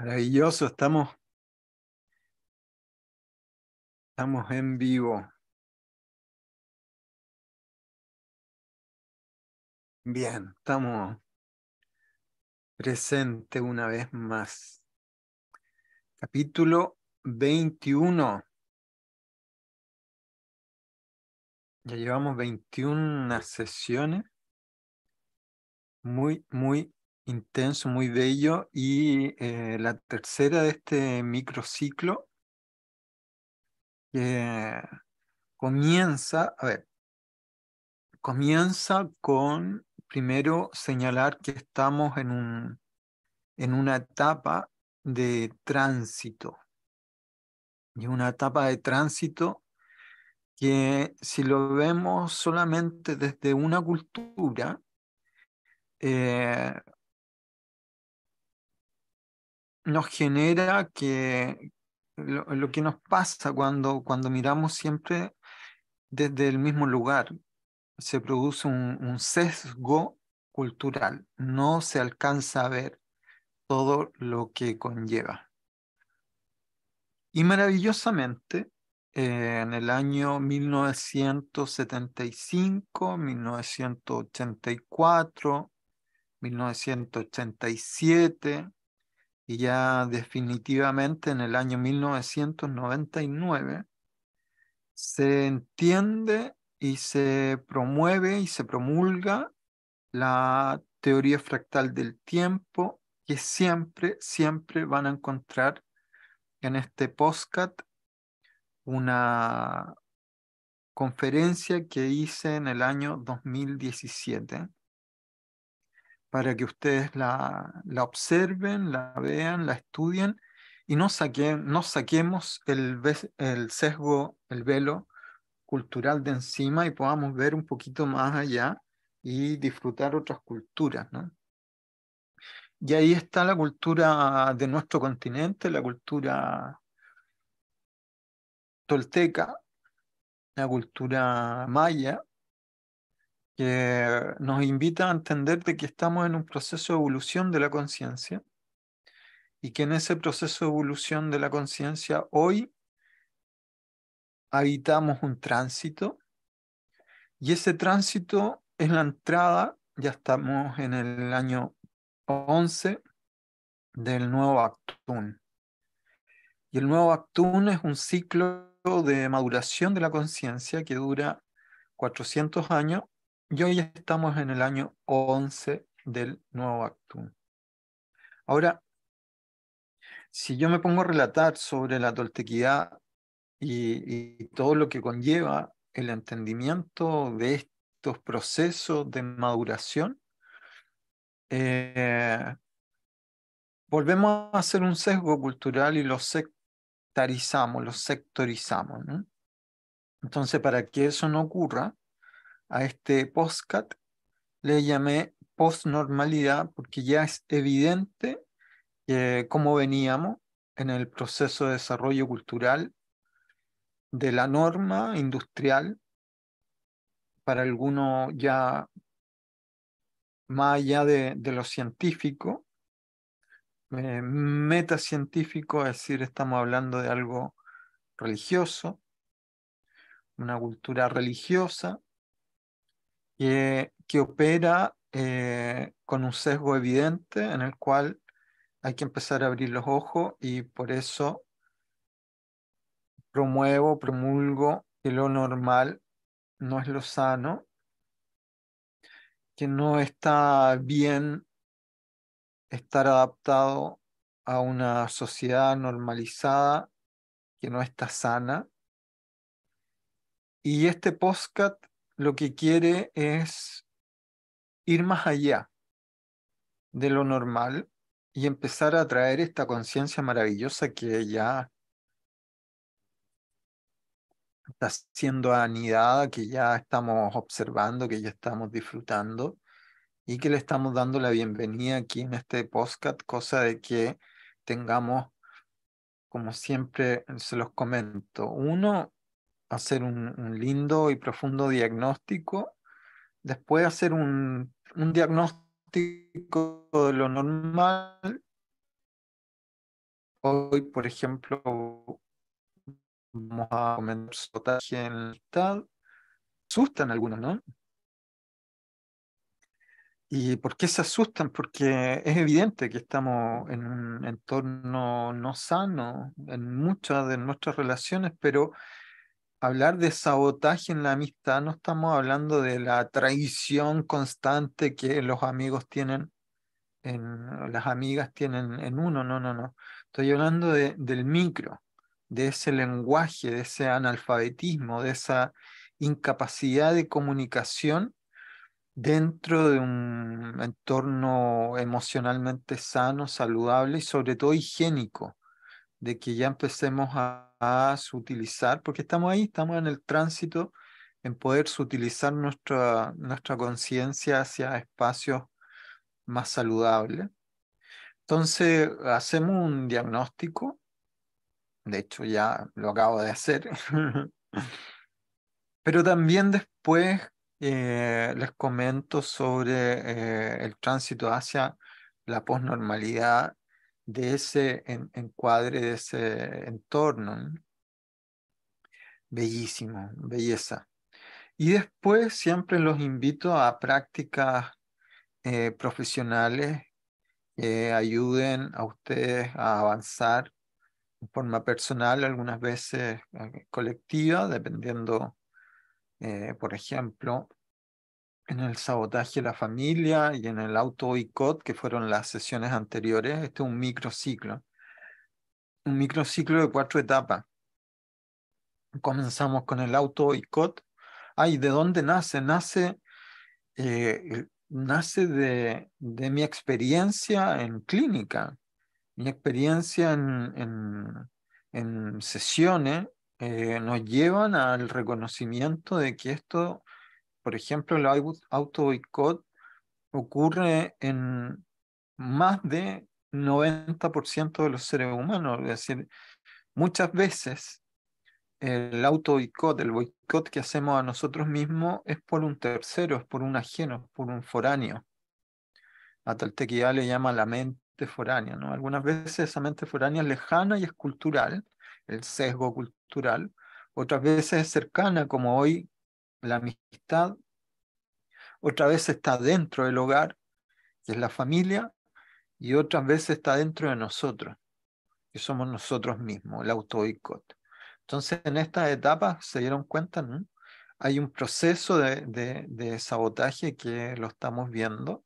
Maravilloso, estamos, estamos en vivo. Bien, estamos presentes una vez más. Capítulo 21. Ya llevamos 21 sesiones. Muy, muy intenso, muy bello. Y eh, la tercera de este microciclo eh, comienza, a ver, comienza con primero señalar que estamos en, una etapa de tránsito. Y una etapa de tránsito que si lo vemos solamente desde una cultura, eh, nos genera que lo, que nos pasa cuando, cuando miramos siempre desde el mismo lugar, se produce un, sesgo cultural, no se alcanza a ver todo lo que conlleva. Y maravillosamente, eh, en el año 1975, 1984, 1987, y ya definitivamente en el año 1999 se entiende y se promueve y se promulga la teoría fractal del tiempo que siempre, siempre van a encontrar en este postcat una conferencia que hice en el año 2017 para que ustedes la, observen, la vean, la estudien y no, saquemos el, sesgo, el velo cultural de encima y podamos ver un poquito más allá y disfrutar otras culturas. Y ahí está la cultura de nuestro continente, la cultura tolteca, la cultura maya, que nos invita a entender que estamos en un proceso de evolución de la conciencia y que en ese proceso de evolución de la conciencia hoy habitamos un tránsito y ese tránsito es la entrada, ya estamos en el año 11 del nuevo Actún. Y el nuevo Actún es un ciclo de maduración de la conciencia que dura 400 años y hoy estamos en el año 11 del nuevo actum. Ahora, si yo me pongo a relatar sobre la toltequidad y, todo lo que conlleva el entendimiento de estos procesos de maduración, eh, volvemos a hacer un sesgo cultural y lo sectarizamos, lo sectorizamos. Entonces, para que eso no ocurra, a este postcat le llamé postnormalidad porque ya es evidente cómo veníamos en el proceso de desarrollo cultural de la norma industrial, para alguno ya más allá de, lo científico, eh, metacientífico, es decir, estamos hablando de algo religioso, una cultura religiosa, que, opera eh, con un sesgo evidente en el cual hay que empezar a abrir los ojos y por eso promuevo, promulgo que lo normal no es lo sano, que no está bien estar adaptado a una sociedad normalizada que no está sana. Y este postcat lo que quiere es ir más allá de lo normal y empezar a traer esta conciencia maravillosa que ya está siendo anidada, que ya estamos observando, que ya estamos disfrutando y que le estamos dando la bienvenida aquí en este podcast, cosa de que tengamos, como siempre se los comento, uno, hacer un, lindo y profundo diagnóstico, después hacer un, diagnóstico de lo normal. Hoy, por ejemplo, vamos a comentar sotaje en tal. Asustan algunos, ¿no? ¿Y por qué se asustan? Porque es evidente que estamos en un entorno no sano en muchas de nuestras relaciones, pero hablar de sabotaje en la amistad, no estamos hablando de la traición constante que los amigos tienen, las amigas tienen en uno, no, no, no. Estoy hablando del micro, de ese lenguaje, de ese analfabetismo, de esa incapacidad de comunicación dentro de un entorno emocionalmente sano, saludable y sobre todo higiénico de que ya empecemos a, utilizar, porque estamos ahí, estamos en el tránsito, en poder utilizar nuestra, nuestra conciencia hacia espacios más saludables. Entonces, hacemos un diagnóstico, de hecho ya lo acabo de hacer, pero también después eh, les comento sobre eh, el tránsito hacia la posnormalidad de ese encuadre, de ese entorno. Bellísimo, belleza. Y después siempre los invito a prácticas eh, profesionales que ayuden a ustedes a avanzar en forma personal, algunas veces eh, colectiva, dependiendo, eh, por ejemplo, en el sabotaje de la familia y en el auto que fueron las sesiones anteriores. Este es un microciclo. Un microciclo de cuatro etapas. Comenzamos con el auto boicot. Ay, ¿de dónde nace? Nace, eh, nace de, mi experiencia en clínica, mi experiencia en, en, sesiones. Eh, nos llevan al reconocimiento de que esto por ejemplo, el auto boicot ocurre en más de 90% de los seres humanos. Es decir, muchas veces el auto boicot, el boicot que hacemos a nosotros mismos es por un tercero, es por un ajeno, es por un foráneo. A le llama la mente foránea. ¿no? Algunas veces esa mente foránea es lejana y es cultural, el sesgo cultural. Otras veces es cercana, como hoy la amistad, otra vez está dentro del hogar, que es la familia, y otra vez está dentro de nosotros, que somos nosotros mismos, el auto Entonces, en estas etapas se dieron cuenta, hay un proceso de, sabotaje que lo estamos viendo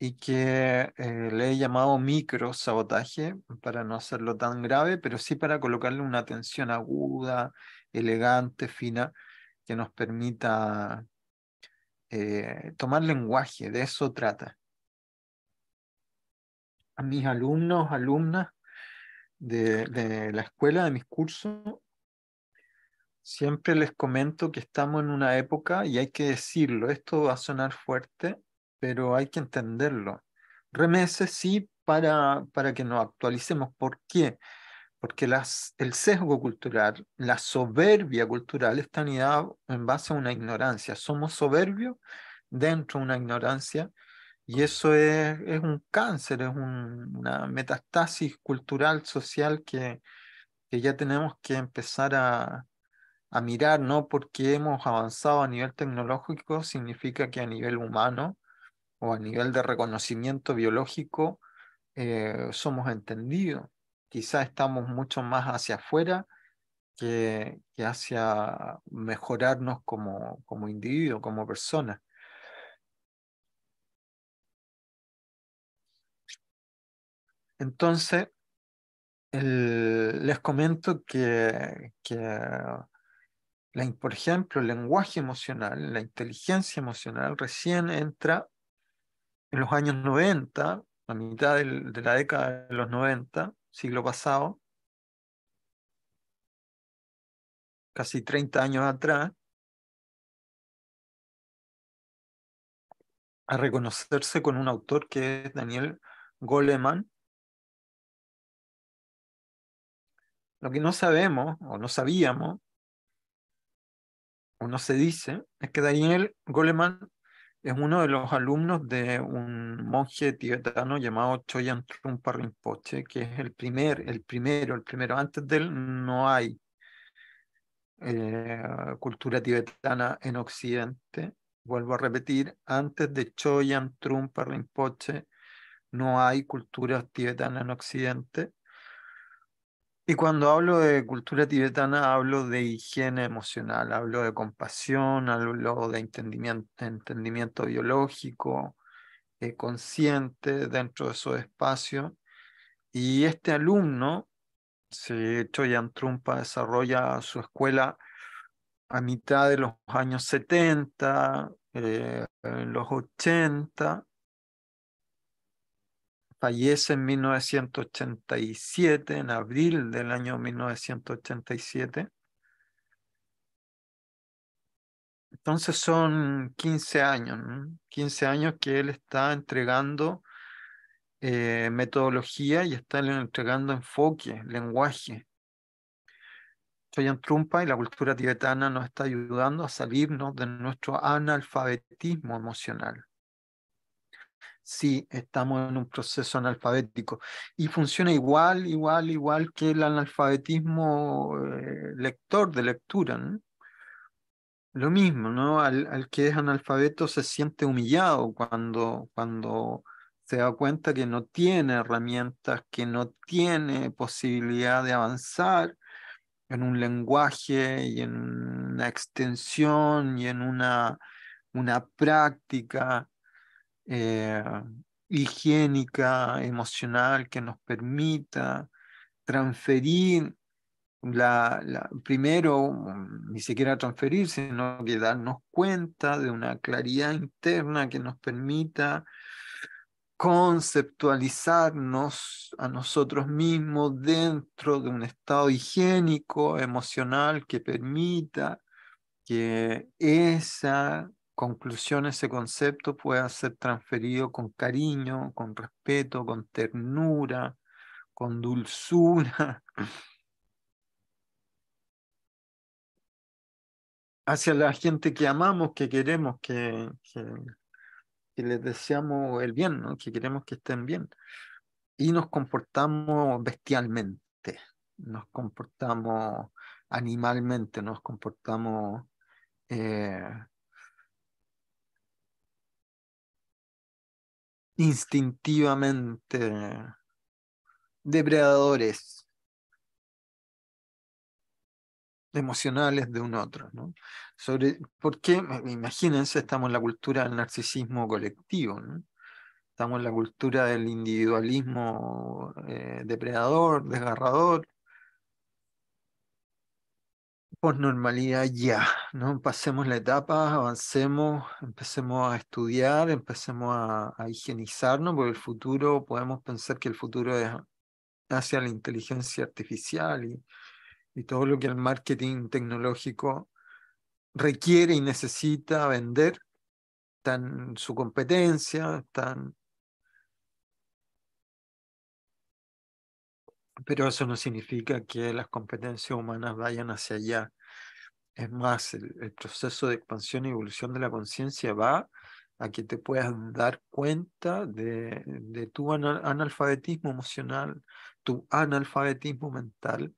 y que eh, le he llamado micro sabotaje para no hacerlo tan grave, pero sí para colocarle una atención aguda, elegante, fina que nos permita eh, tomar lenguaje, de eso trata. A mis alumnos, alumnas de, la escuela, de mis cursos, siempre les comento que estamos en una época, y hay que decirlo, esto va a sonar fuerte, pero hay que entenderlo. Remeses sí para, para que nos actualicemos. ¿Por qué? porque el sesgo cultural, la soberbia cultural está anidada en base a una ignorancia. Somos soberbios dentro de una ignorancia y eso es, un cáncer, es una metastasis cultural, social que, ya tenemos que empezar a, mirar, ¿no? Porque hemos avanzado a nivel tecnológico, significa que a nivel humano o a nivel de reconocimiento biológico eh, somos entendidos quizá estamos mucho más hacia afuera que, que hacia mejorarnos como, como individuo, como persona. Entonces, les comento que, por ejemplo, el lenguaje emocional, la inteligencia emocional recién entra en los años 90, la mitad de la década de los 90, siglo pasado, casi 30 años atrás, a reconocerse con un autor que es Daniel Goleman. Lo que no sabemos o no sabíamos o no se dice es que Daniel Goleman es uno de los alumnos de un monje tibetano llamado Choyan Trungpa Rinpoche, que es el primer, el primero, el primero. Antes de él no hay eh, cultura tibetana en Occidente. Vuelvo a repetir, antes de Choyan Trungpa Rinpoche no hay cultura tibetana en Occidente. Y cuando hablo de cultura tibetana, hablo de higiene emocional, hablo de compasión, hablo de entendimiento, biológico, eh, consciente dentro de su espacio. Y este alumno, si Choyan Trumpa desarrolla su escuela a mitad de los años 70, eh, en los 80, Fallece en 1987, en abril del año 1987. Entonces son 15 años, 15 años que él está entregando eh, metodología y está entregando enfoque, lenguaje. un Trumpa y la cultura tibetana nos está ayudando a salirnos de nuestro analfabetismo emocional sí estamos en un proceso analfabético. Y funciona igual, igual, igual que el analfabetismo eh, lector de lectura. Lo mismo, ¿no? Al, que es analfabeto se siente humillado cuando, cuando se da cuenta que no tiene herramientas, que no tiene posibilidad de avanzar en un lenguaje y en una extensión y en una práctica eh, higiénica, emocional, que nos permita transferir la, primero, mm, ni siquiera transferir, sino que darnos cuenta de una claridad interna que nos permita conceptualizarnos a nosotros mismos dentro de un estado higiénico, emocional, que permita que esa conclusión ese concepto pueda ser transferido con cariño, con respeto, con ternura, con dulzura, hacia la gente que amamos, que queremos, que, que, les deseamos el bien, ¿no? que queremos que estén bien. Y nos comportamos bestialmente, nos comportamos animalmente, nos comportamos... Eh, instintivamente depredadores emocionales de un otro. ¿no? porque, imagínense, estamos en la cultura del narcisismo colectivo, ¿no? estamos en la cultura del individualismo eh, depredador, desgarrador, normalidad ya, ¿no? Pasemos la etapa, avancemos, empecemos a estudiar, empecemos a, higienizarnos, porque el futuro, podemos pensar que el futuro es hacia la inteligencia artificial y, y todo lo que el marketing tecnológico requiere y necesita vender, tan su competencia, tan pero eso no significa que las competencias humanas vayan hacia allá. Es más, el, proceso de expansión y evolución de la conciencia va a que te puedas dar cuenta de, tu analfabetismo emocional, tu analfabetismo mental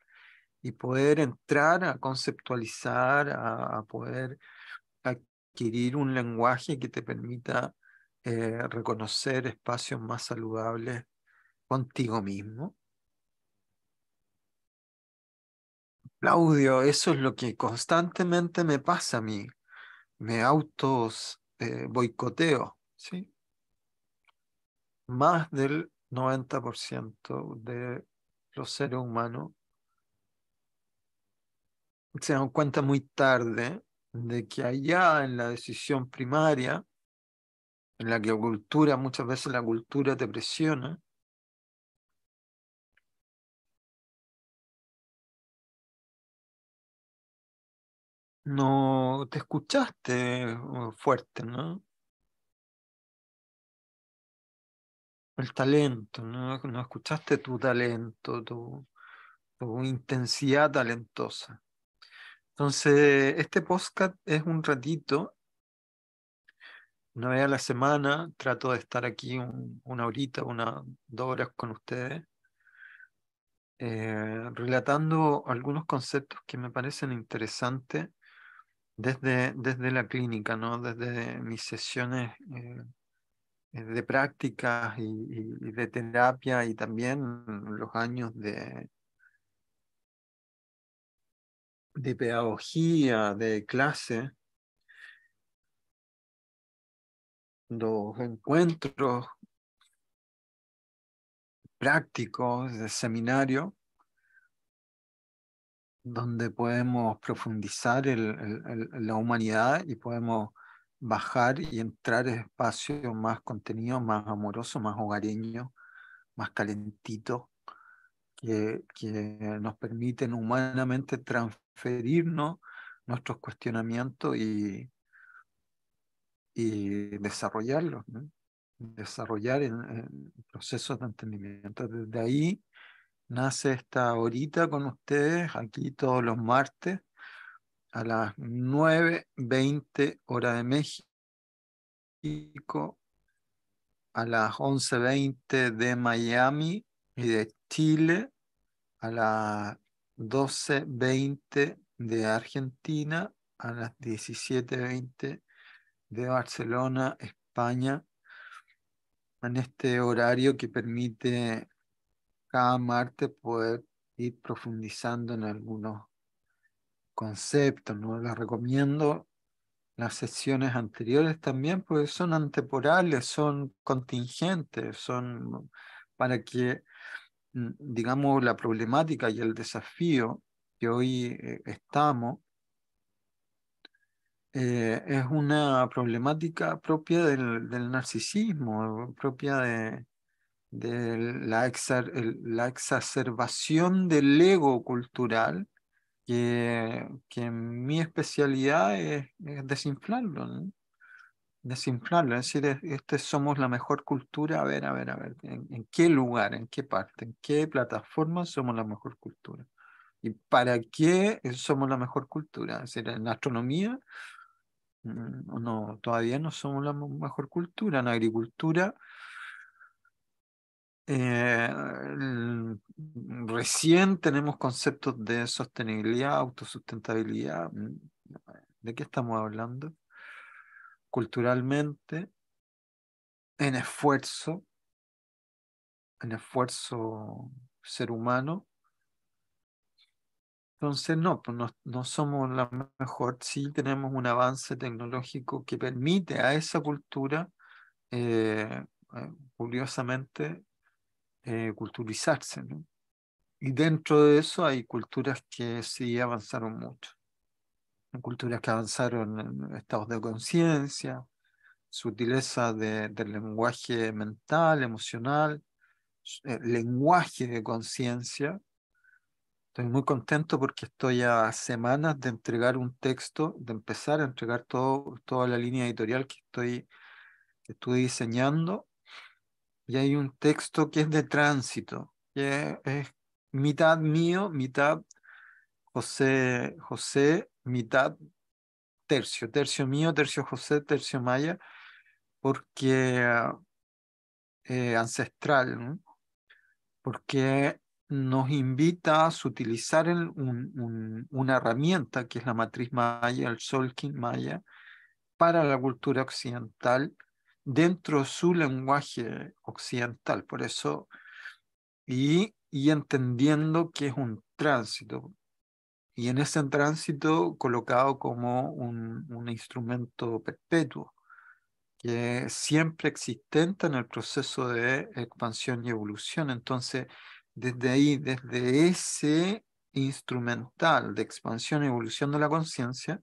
y poder entrar a conceptualizar, a, poder adquirir un lenguaje que te permita eh, reconocer espacios más saludables contigo mismo Claudio, eso es lo que constantemente me pasa a mí. Me autos eh, boicoteo, ¿sí? Más del 90% de los seres humanos se dan cuenta muy tarde de que allá en la decisión primaria, en la que cultura, muchas veces la cultura te presiona, No te escuchaste uh, fuerte, ¿no? El talento, ¿no? No escuchaste tu talento, tu, intensidad talentosa. Entonces, este podcast es un ratito, una vez a la semana, trato de estar aquí una horita, unas dos horas con ustedes, eh, relatando algunos conceptos que me parecen interesantes desde, la clínica, ¿no? desde mis sesiones eh, eh, de prácticas y, de terapia y también los años de, de pedagogía, de clase, los encuentros prácticos de seminario, donde podemos profundizar la humanidad y podemos bajar y entrar en espacios más contenidos, más amorosos, más hogareños, más calentitos, que, nos permiten humanamente transferirnos nuestros cuestionamientos y, y desarrollarlos, desarrollar procesos de entendimiento. Desde ahí nace esta horita con ustedes aquí todos los martes a las 9.20 hora de México, a las 11.20 de Miami y de Chile, a las 12.20 de Argentina, a las 17.20 de Barcelona, España, en este horario que permite cada Marte poder ir profundizando en algunos conceptos. ¿no? Les recomiendo las sesiones anteriores también, porque son anteporales, son contingentes, son para que, mm, digamos, la problemática y el desafío que hoy eh, estamos eh, es una problemática propia del narcisismo, propia de, de la, la exacerbación del ego cultural, que, que mi especialidad es, desinflarlo, desinflarlo, es decir, este somos la mejor cultura, a ver, a ver, a ver, ¿en, qué lugar, en qué parte, en qué plataforma somos la mejor cultura? ¿Y para qué somos la mejor cultura? Es decir, en astronomía, mm, no, todavía no somos la mejor cultura, en agricultura, eh, recién tenemos conceptos de sostenibilidad, autosustentabilidad. Mm, ¿De qué estamos hablando? Culturalmente, en esfuerzo, en esfuerzo ser humano. Entonces, no, pues, no, no somos la mejor. Sí tenemos un avance tecnológico que permite a esa cultura, eh, eh, curiosamente, eh, culturizarse. Y dentro de eso hay culturas que sí avanzaron mucho. Culturas que avanzaron en estados de conciencia, sutileza del lenguaje mental, emocional, eh, lenguaje de conciencia. Estoy muy contento porque estoy a semanas de entregar un texto, de empezar a entregar todo, toda la línea editorial que estoy que diseñando y hay un texto que es de tránsito, que es mitad mío, mitad José, José, mitad tercio, tercio mío, tercio José, tercio Maya, porque eh, ancestral, porque nos invita a utilizar una herramienta que es la matriz maya, el Solkin maya, para la cultura occidental dentro su lenguaje occidental, por eso, y, entendiendo que es un tránsito, y en ese tránsito colocado como un, un instrumento perpetuo, que es siempre existente en el proceso de expansión y evolución. Entonces, desde ahí, desde ese instrumental de expansión y evolución de la conciencia,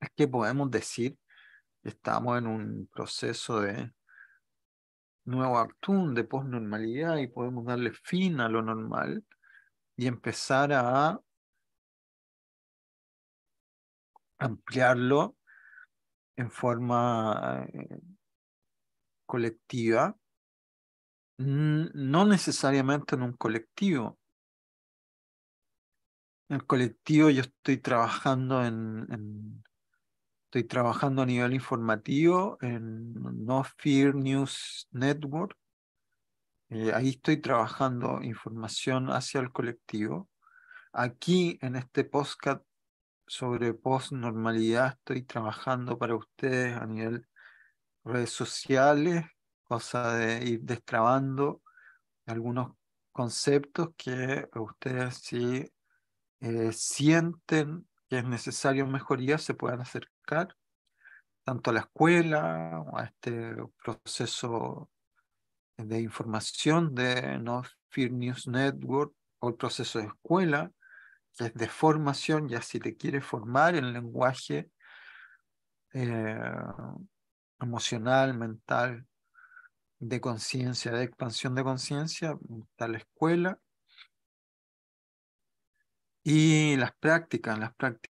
es que podemos decir estamos en un proceso de nuevo actún, de posnormalidad y podemos darle fin a lo normal y empezar a ampliarlo en forma eh, colectiva, no necesariamente en un colectivo. En el colectivo yo estoy trabajando en, Estoy trabajando a nivel informativo en No Fear News Network. Eh, ahí estoy trabajando información hacia el colectivo. Aquí en este podcast sobre post-normalidad estoy trabajando para ustedes a nivel redes sociales, cosa de ir destrabando algunos conceptos que ustedes si eh, sienten que es necesario mejoría se puedan hacer tanto a la escuela, o a este proceso de información de No Fear News Network o el proceso de escuela, que es de formación, ya si te quieres formar en lenguaje eh, emocional, mental, de conciencia, de expansión de conciencia, está la escuela. Y las prácticas, las prácticas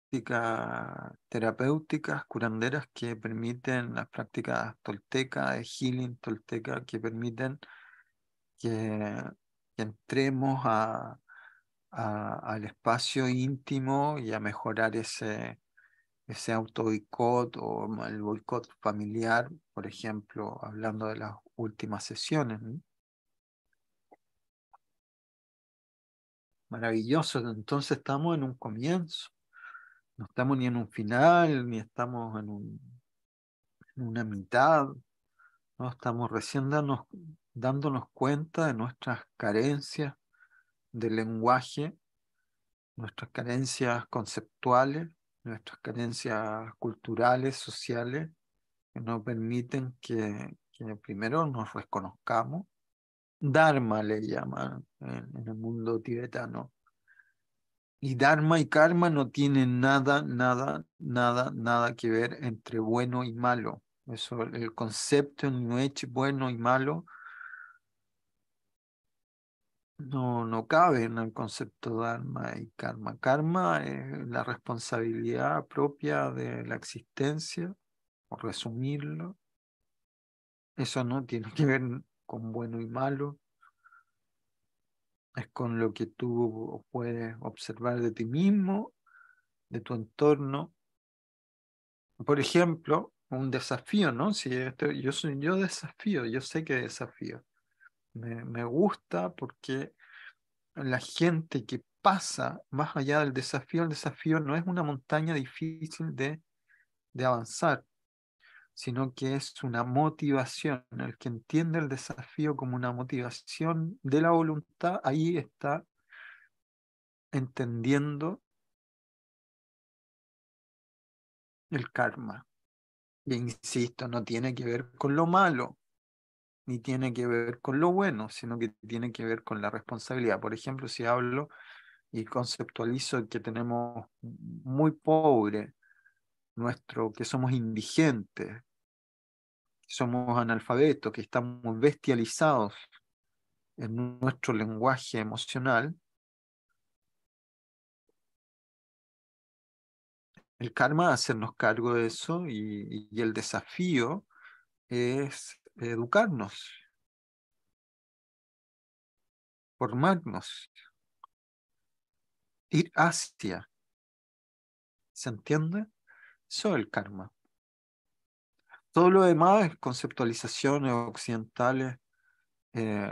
terapéuticas, curanderas, que permiten las prácticas tolteca de healing tolteca, que permiten que, entremos al espacio íntimo y a mejorar ese, ese auto boicot o el boicot familiar, por ejemplo, hablando de las últimas sesiones. Maravilloso, entonces estamos en un comienzo no estamos ni en un final, ni estamos en, una mitad, ¿no? estamos recién dándonos cuenta de nuestras carencias de lenguaje, nuestras carencias conceptuales, nuestras carencias culturales, sociales, que nos permiten que, primero nos reconozcamos. Dharma le llaman en el mundo tibetano, y Dharma y Karma no tienen nada, nada, nada, nada que ver entre bueno y malo. Eso, el concepto en hecho bueno y malo, no, no cabe en el concepto Dharma y Karma. Karma es la responsabilidad propia de la existencia, por resumirlo. Eso no tiene que ver con bueno y malo es con lo que tú puedes observar de ti mismo, de tu entorno. Por ejemplo, un desafío, ¿no? Si este, yo, yo desafío, yo sé que desafío. Me, gusta porque la gente que pasa más allá del desafío, el desafío no es una montaña difícil de avanzar sino que es una motivación. El que entiende el desafío como una motivación de la voluntad, ahí está entendiendo el karma. Y insisto, no tiene que ver con lo malo, ni tiene que ver con lo bueno, sino que tiene que ver con la responsabilidad. Por ejemplo, si hablo y conceptualizo que tenemos muy pobre nuestro, que somos indigentes, somos analfabetos, que estamos bestializados en nuestro lenguaje emocional, el karma hacernos cargo de eso y, y el desafío es educarnos, formarnos, ir hacia. ¿Se entiende? Eso es el karma. Todo lo demás es conceptualizaciones occidentales eh,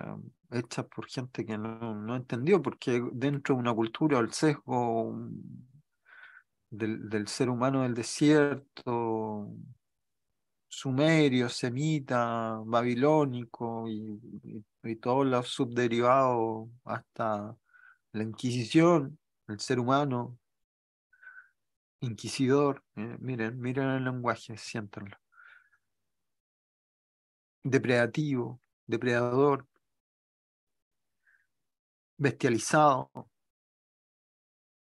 hechas por gente que no, entendió, porque dentro de una cultura el sesgo del, ser humano del desierto, sumerio, semita, babilónico y, todo y todos los subderivados hasta la Inquisición, el ser humano, inquisidor. Eh, miren, miren el lenguaje, siéntanlo. Depredativo, depredador, bestializado.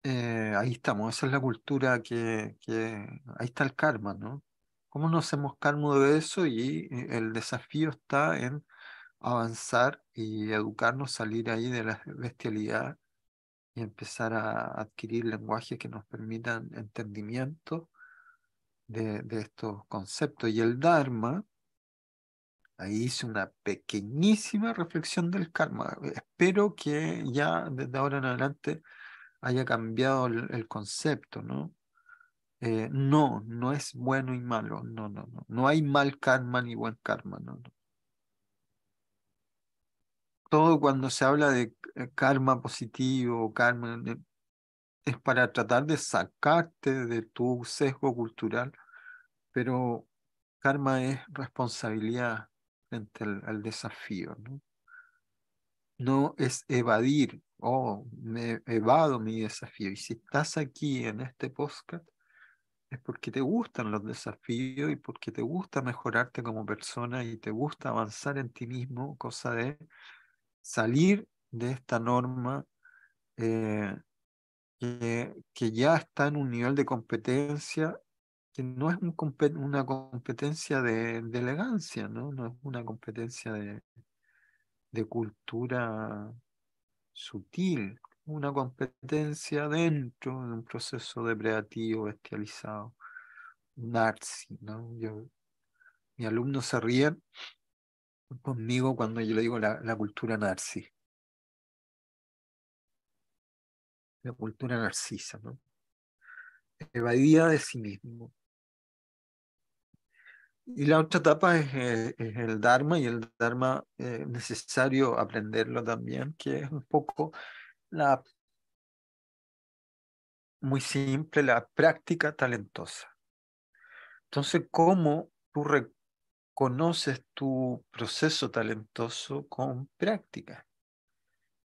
Eh, ahí estamos, esa es la cultura que, que, Ahí está el karma, ¿no? ¿Cómo nos hacemos karma de eso? Y eh, el desafío está en avanzar y educarnos, salir ahí de la bestialidad y empezar a adquirir lenguajes que nos permitan entendimiento de, estos conceptos. Y el Dharma, ahí hice una pequeñísima reflexión del karma. Espero que ya desde ahora en adelante haya cambiado el, concepto, ¿no? Eh, no, no es bueno y malo, no, no, no. No hay mal karma ni buen karma, no, no todo cuando se habla de eh, karma positivo, karma, es para tratar de sacarte de tu sesgo cultural, pero karma es responsabilidad frente al, desafío, ¿no? es evadir, oh, me evado mi desafío. Y si estás aquí en este podcast, es porque te gustan los desafíos y porque te gusta mejorarte como persona y te gusta avanzar en ti mismo, cosa de salir de esta norma eh, que, ya está en un nivel de competencia que no es una competencia de, elegancia, ¿no? no es una competencia de, cultura sutil, una competencia dentro de un proceso depredativo, bestializado, un ¿no? se ríe conmigo cuando yo le digo la, cultura narcis. La cultura narcisa, ¿no? Evadida de sí mismo. Y la otra etapa es, eh, el Dharma, y el Dharma es eh, necesario aprenderlo también, que es un poco la muy simple, la práctica talentosa. Entonces, ¿cómo tú conoces tu proceso talentoso con práctica.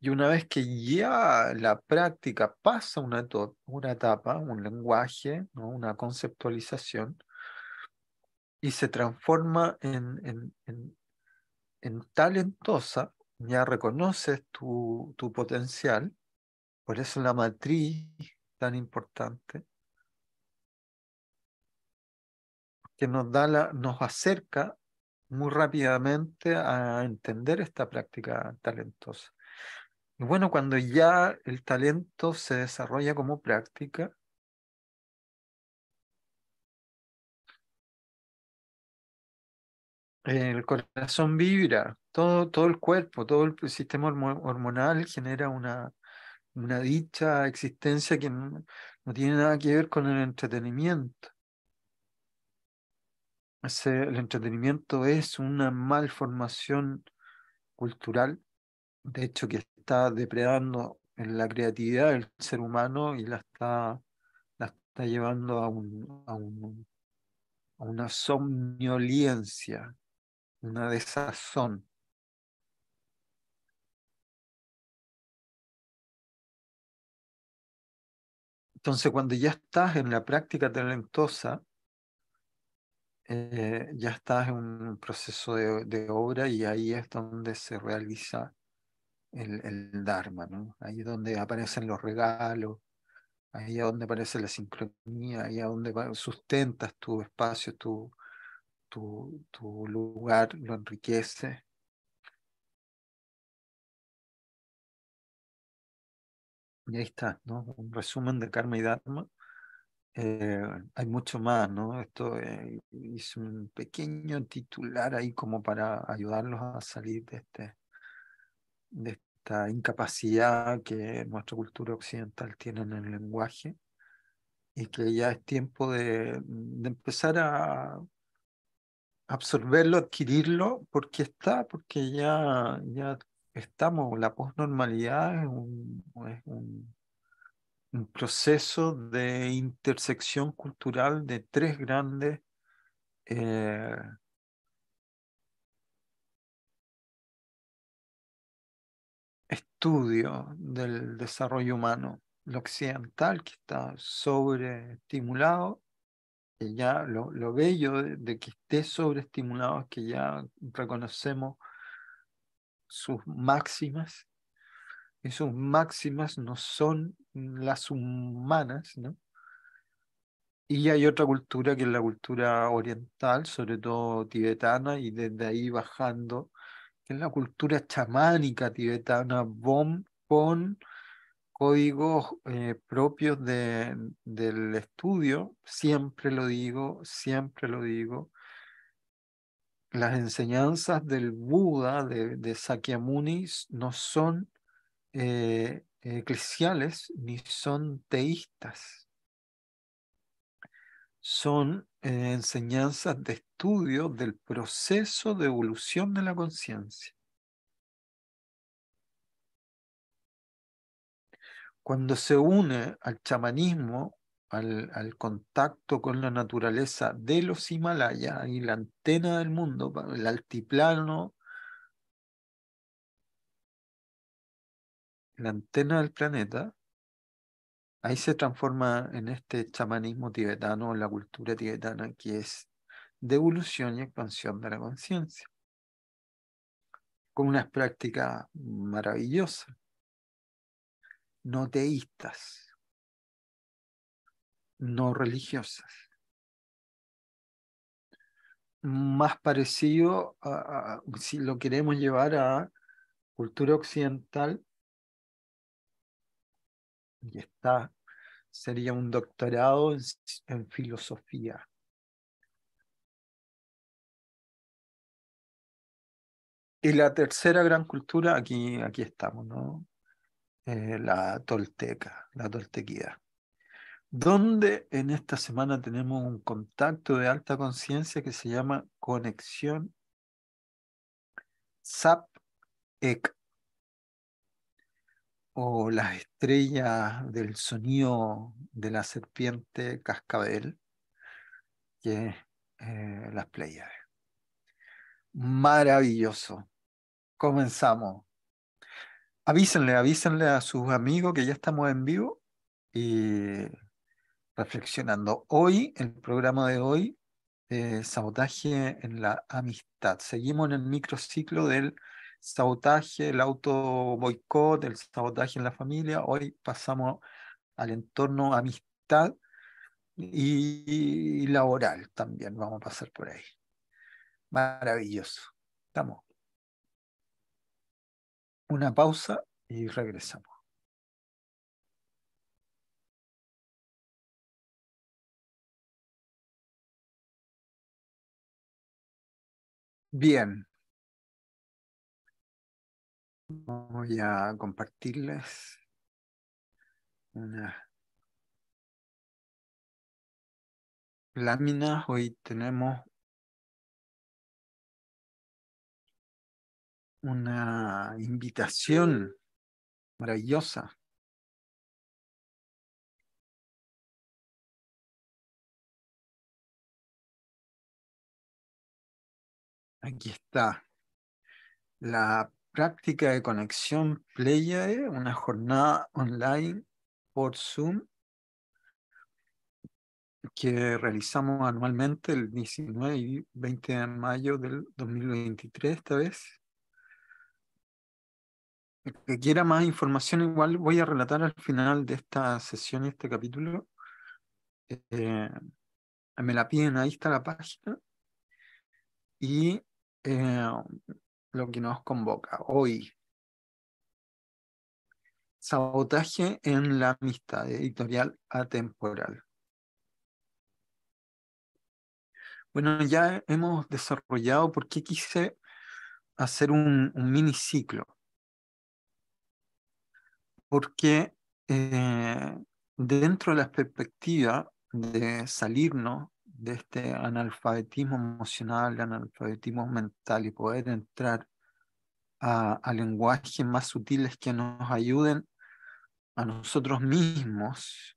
Y una vez que ya la práctica pasa una, una etapa, un lenguaje, una conceptualización, y se transforma en, en, talentosa, ya reconoces tu, potencial, por eso la matriz tan importante, que nos, da la, nos acerca muy rápidamente a entender esta práctica talentosa. Y bueno, cuando ya el talento se desarrolla como práctica, el corazón vibra, todo, todo el cuerpo, todo el sistema hormonal genera una, dicha existencia que no tiene nada que ver con el entretenimiento el entretenimiento es una malformación cultural, de hecho que está depredando en la creatividad del ser humano y la está, llevando a, a una somnolencia, una desazón. Entonces, cuando ya estás en la práctica talentosa, eh, ya estás en un proceso de, obra y ahí es donde se realiza el, Dharma, ¿no? Ahí es donde aparecen los regalos, ahí es donde aparece la sincronía, ahí es donde sustentas tu espacio, tu, tu, lugar, lo enriquece. Y ahí está, ¿no? Un resumen de karma y dharma eh, hay mucho más, ¿no? Esto es eh, un pequeño titular ahí como para ayudarlos a salir de, este, de esta incapacidad que nuestra cultura occidental tiene en el lenguaje y que ya es tiempo de, empezar a absorberlo, adquirirlo, porque está, porque ya, ya estamos, la posnormalidad es un un proceso de intersección cultural de tres grandes eh, estudios del desarrollo humano, lo occidental que está sobreestimulado, que ya lo, bello de, de, que esté sobreestimulado es que ya reconocemos sus máximas y sus máximas no son las humanas, ¿no? Y hay otra cultura que es la cultura oriental, sobre todo tibetana, y desde ahí bajando, es la cultura chamánica tibetana, bom, con códigos eh, propios del estudio, siempre lo digo, siempre lo digo. Las enseñanzas del Buda, de, Sakyamuni, no son eh, eh, eclesiales ni son teístas. Son eh, enseñanzas de estudio del proceso de evolución de la conciencia. Cuando se une al chamanismo, al, al, contacto con la naturaleza de los Himalayas y la antena del mundo, el altiplano la antena del planeta, ahí se transforma en este chamanismo tibetano, la cultura tibetana, que es devolución evolución y expansión de la conciencia, con unas prácticas maravillosas, no teístas, no religiosas, más parecido, si lo queremos llevar a cultura occidental, y está, sería un doctorado en, filosofía. Y la tercera gran cultura, aquí, aquí estamos, ¿no? Eh, la tolteca, la toltequía Donde en esta semana tenemos un contacto de alta conciencia que se llama Conexión SAP-EC o las estrellas del sonido de la serpiente cascabel, que eh, las playas. Maravilloso. Comenzamos. Avísenle, avísenle a sus amigos que ya estamos en vivo y reflexionando. Hoy, el programa de hoy, eh, sabotaje en la amistad. Seguimos en el microciclo del sabotaje, el auto boicot, el sabotaje en la familia, hoy pasamos al entorno amistad y, laboral también, vamos a pasar por ahí. Maravilloso. Estamos. Una pausa y regresamos. Bien, Voy a compartirles una lámina. Hoy tenemos una invitación maravillosa. Aquí está la práctica de conexión Playae, una jornada online por Zoom que realizamos anualmente el 19 y 20 de mayo del 2023 esta vez. que quiera más información igual voy a relatar al final de esta sesión, este capítulo. Eh, me la piden, ahí está la página. Y eh, lo que nos convoca hoy. Sabotaje en la amistad editorial atemporal. Bueno, ya hemos desarrollado por qué quise hacer un, miniciclo? Porque eh, dentro de la perspectiva de salirnos de este analfabetismo emocional, analfabetismo mental y poder entrar a, a lenguajes más sutiles que nos ayuden a nosotros mismos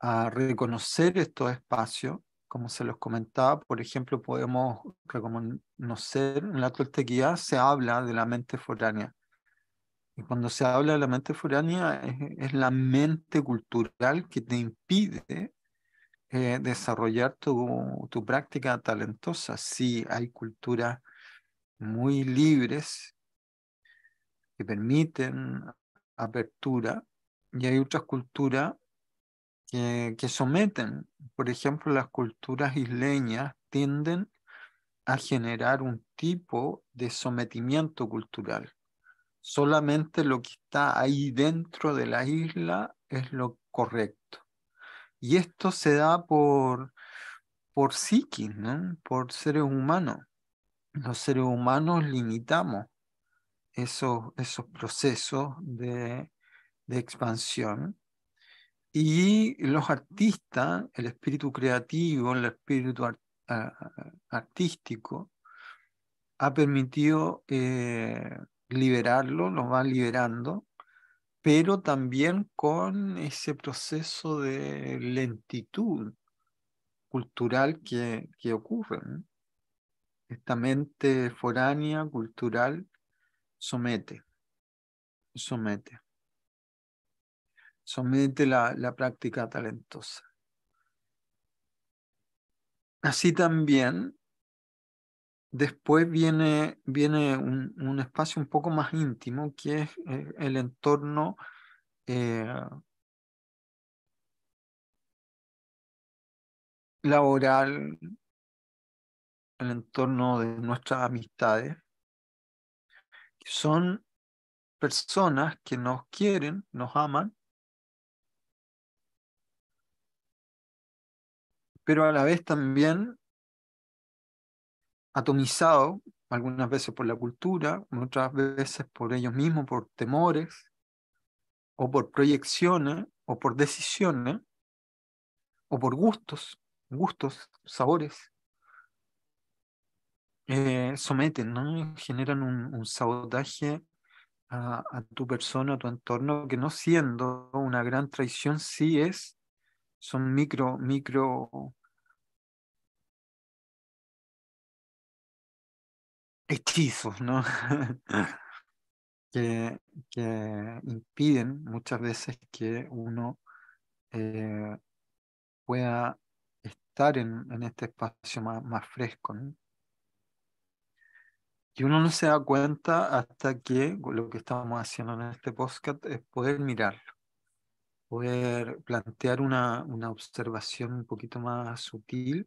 a reconocer estos espacios como se los comentaba, por ejemplo, podemos reconocer en la toltequía se habla de la mente foránea. Y cuando se habla de la mente foránea, es la mente cultural que te impide eh, desarrollar tu, práctica talentosa. Sí, hay culturas muy libres que permiten apertura y hay otras culturas que, que someten. Por ejemplo, las culturas isleñas tienden a generar un tipo de sometimiento cultural. Solamente lo que está ahí dentro de la isla es lo correcto. Y esto se da por, por psiquis, por seres humanos. Los seres humanos limitamos esos, procesos de, expansión. Y los artistas, el espíritu creativo, el espíritu artístico, ha permitido eh, liberarlo, los va liberando pero también con ese proceso de lentitud cultural que, ocurre. Esta mente foránea, cultural, somete, somete, somete la práctica talentosa. Así también Después viene, viene un, espacio un poco más íntimo, que es eh, el entorno eh, laboral, el entorno de nuestras amistades, que son personas que nos quieren, nos aman, pero a la vez también atomizado, algunas veces por la cultura, otras veces por ellos mismos, por temores, o por proyecciones, o por decisiones, o por gustos, gustos, sabores. Eh, someten, generan un, sabotaje a, a, tu persona, a tu entorno, que no siendo una gran traición, sí es, son micro, micro hechizos, ¿no? que, que, impiden muchas veces que uno eh, pueda estar en, en, este espacio más, fresco. Y uno no se da cuenta hasta que lo que estamos haciendo en este podcast es poder mirarlo, poder plantear una, una observación un poquito más sutil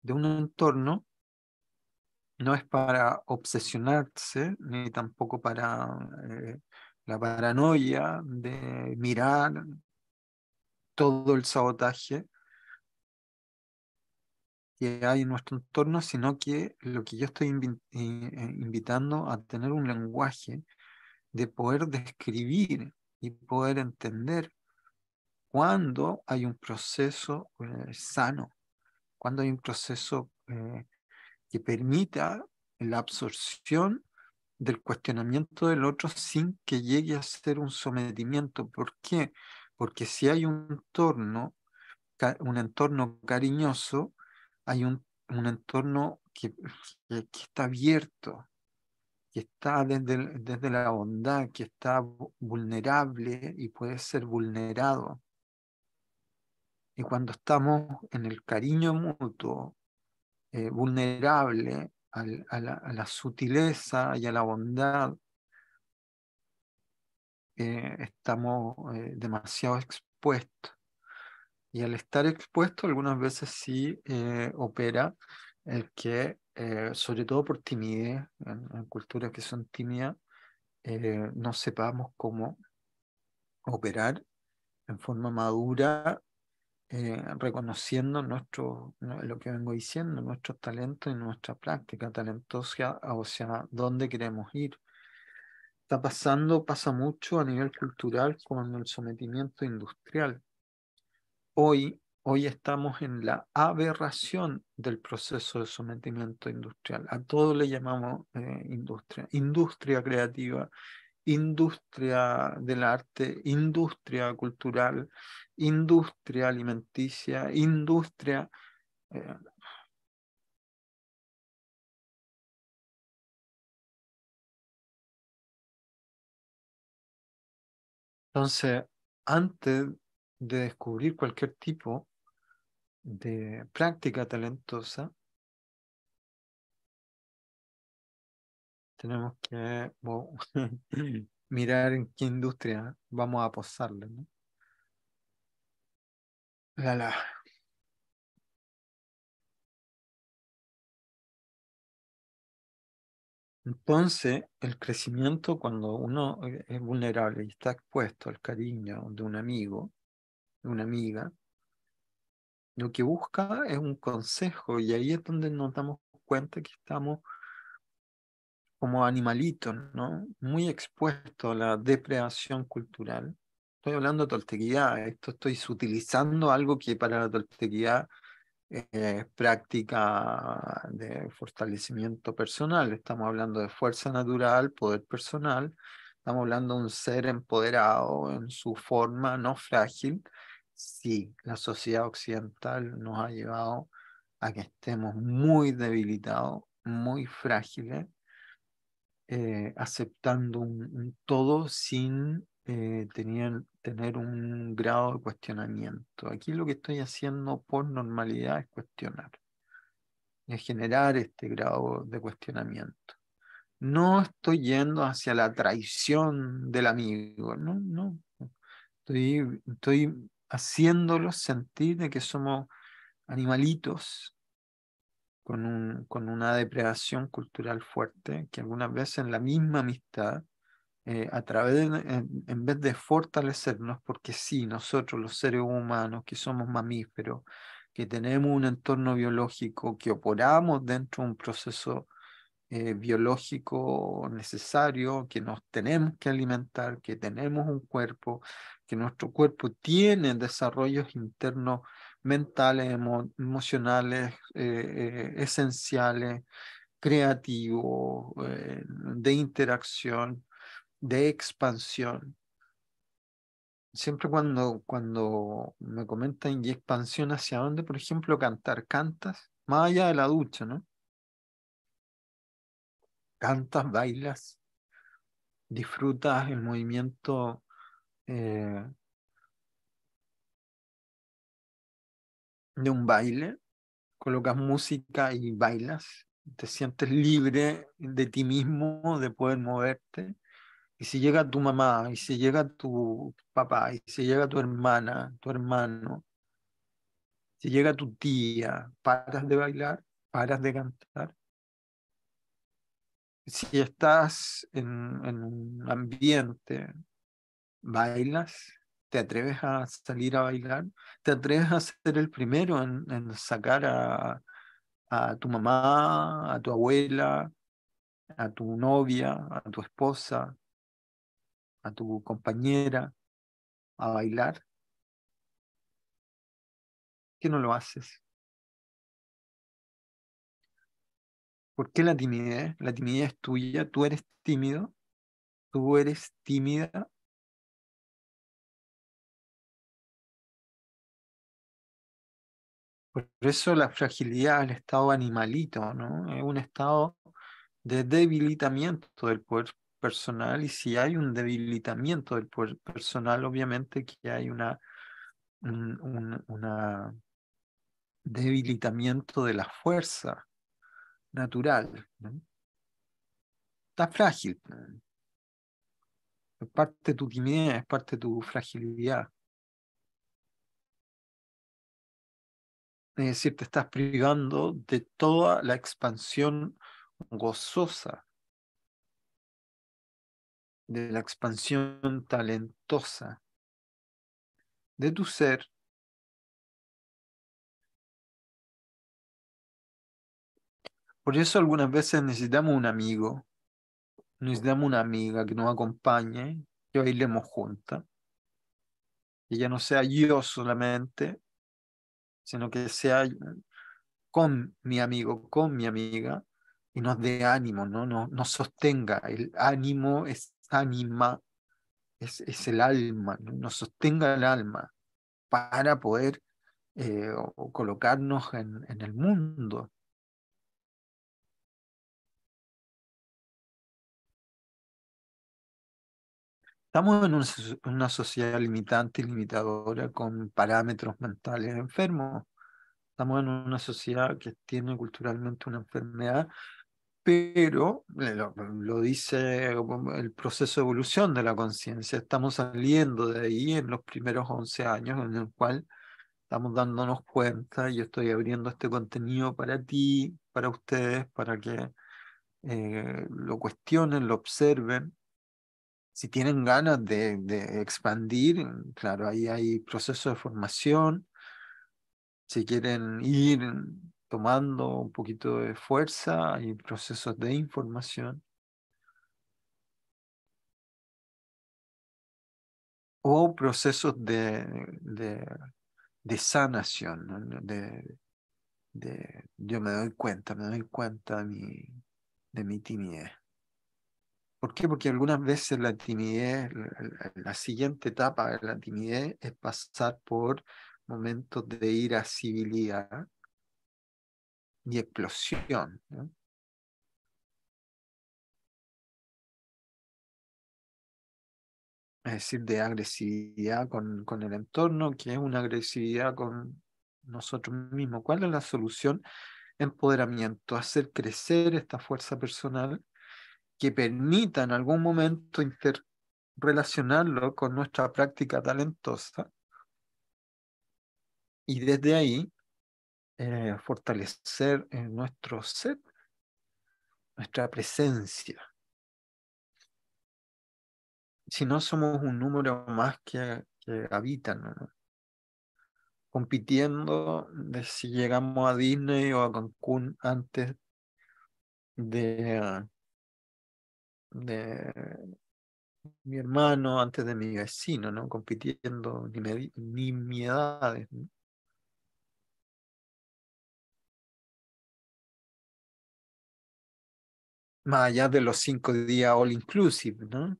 de un entorno no es para obsesionarse, ni tampoco para eh, la paranoia de mirar todo el sabotaje que hay en nuestro entorno, sino que lo que yo estoy eh, invitando a tener un lenguaje de poder describir y poder entender cuando hay un proceso eh, sano, cuando hay un proceso que permita la absorción del cuestionamiento del otro sin que llegue a ser un sometimiento. ¿Por qué? Porque si hay un entorno, un entorno cariñoso, hay un, entorno que, está abierto, que está desde, desde la bondad, que está vulnerable y puede ser vulnerado. Y cuando estamos en el cariño mutuo, eh, vulnerable a, la, sutileza y a la bondad. estamos eh, demasiado expuestos. Y al estar expuesto, algunas veces sí eh, opera el que, sobre todo por timidez, en, en culturas que son tímidas, no sepamos cómo operar en forma madura eh, reconociendo nuestro, lo que vengo diciendo, nuestros talentos y nuestra práctica talentosa, o sea, dónde queremos ir. Está pasando, pasa mucho a nivel cultural con el sometimiento industrial. Hoy, hoy estamos en la aberración del proceso de sometimiento industrial. A todo le llamamos eh, industria, industria creativa, industria del arte, industria cultural, industria alimenticia, industria... Eh, Entonces, antes de descubrir cualquier tipo de práctica talentosa, tenemos que mirar en qué industria vamos a posarle. Entonces, el crecimiento cuando uno e-, es vulnerable y está expuesto al cariño de un amigo, de una amiga, lo que busca es un consejo y ahí es donde nos damos cuenta que estamos como animalito, ¿no? Muy expuesto a la depredación cultural. Estoy hablando de toltequidad, esto estoy utilizando algo que para la toltequidad eh, es práctica de fortalecimiento personal, estamos hablando de fuerza natural, poder personal, estamos hablando de un ser empoderado en su forma no frágil. Sí, la sociedad occidental nos ha llevado a que estemos muy debilitados, muy frágiles, eh, aceptando un, todo sin eh, tener, tener un grado de cuestionamiento. Aquí lo que estoy haciendo por normalidad es cuestionar, es generar este grado de cuestionamiento. No estoy yendo hacia la traición del amigo, no, no. Estoy, estoy haciéndolos sentir de que somos animalitos con, un, con una depredación cultural fuerte, que algunas veces en la misma amistad, eh, a través en, vez de fortalecernos, porque sí, nosotros los seres humanos que somos mamíferos, que tenemos un entorno biológico, que operamos dentro de un proceso eh, biológico necesario, que nos tenemos que alimentar, que tenemos un cuerpo, que nuestro cuerpo tiene desarrollos internos mentales, emocionales, eh, eh, esenciales, creativos, eh, de interacción, de expansión. Siempre cuando, cuando me comentan y expansión hacia dónde, por ejemplo, cantar, cantas, más allá de la ducha, ¿no? Cantas, bailas, disfrutas el movimiento de un baile, colocas música y bailas, te sientes libre de ti mismo, de poder moverte. Y si llega tu mamá, y si llega tu papá, y si llega tu hermana, tu hermano, si llega tu tía, paras de bailar, paras de cantar. Si estás en, un ambiente, bailas, ¿Te atreves a salir a bailar? ¿Te atreves a ser el primero en, sacar a, tu mamá, a tu abuela, a tu novia, a tu esposa, a tu compañera a bailar? ¿Qué no lo haces? ¿Por qué la timidez? La timidez es tuya, tú eres tímido, tú eres tímida Por eso la fragilidad, es el estado animalito, ¿no? Es un estado de debilitamiento del poder personal y si hay un debilitamiento del poder personal, obviamente que hay una, un debilitamiento de la fuerza natural. ¿no? Está frágil. Es parte de tu timidez, es parte de tu fragilidad. Es decir, te estás privando de toda la expansión gozosa, de la expansión talentosa de tu ser. Por eso algunas veces necesitamos un amigo, necesitamos una amiga que nos acompañe, que bailemos juntas, que ya no sea yo solamente, sino que sea eh, con mi amigo, con mi amiga, y nos dé ánimo, ¿no? nos, sostenga. El ánimo es ánima, es, el alma, ¿no? nos sostenga el alma para poder eh, colocarnos en, el mundo. Estamos en una, sociedad limitante y limitadora con parámetros mentales enfermos. Estamos en una sociedad que tiene culturalmente una enfermedad, pero lo, dice el proceso de evolución de la conciencia. Estamos saliendo de ahí en los primeros 11 años en el cual estamos dándonos cuenta, y estoy abriendo este contenido para ti, para ustedes, para que eh, lo cuestionen, lo observen, si tienen ganas de, expandir, mm, claro, ahí hay procesos de formación. Si quieren ir mm, tomando un poquito de fuerza, hay procesos de información. O procesos de, sanación, de, yo me doy cuenta, me doy cuenta de mi, de mi timidez. ¿Por qué? Porque algunas veces la timidez, la, siguiente etapa de la timidez es pasar por momentos de civilidad y explosión. Es decir, de agresividad con, con el entorno, que es una agresividad con nosotros mismos. ¿Cuál es la solución? Empoderamiento, hacer crecer esta fuerza personal que permita en algún momento interrelacionarlo con nuestra práctica talentosa y desde ahí eh, fortalecer en eh, nuestro set nuestra presencia. Si no somos un número más que, habitan, compitiendo de si llegamos a Disney o a Cancún antes de de mi hermano, antes de mi vecino, ¿no? Compitiendo ni Ni ¿no? Más allá de los cinco días all inclusive, ¿no?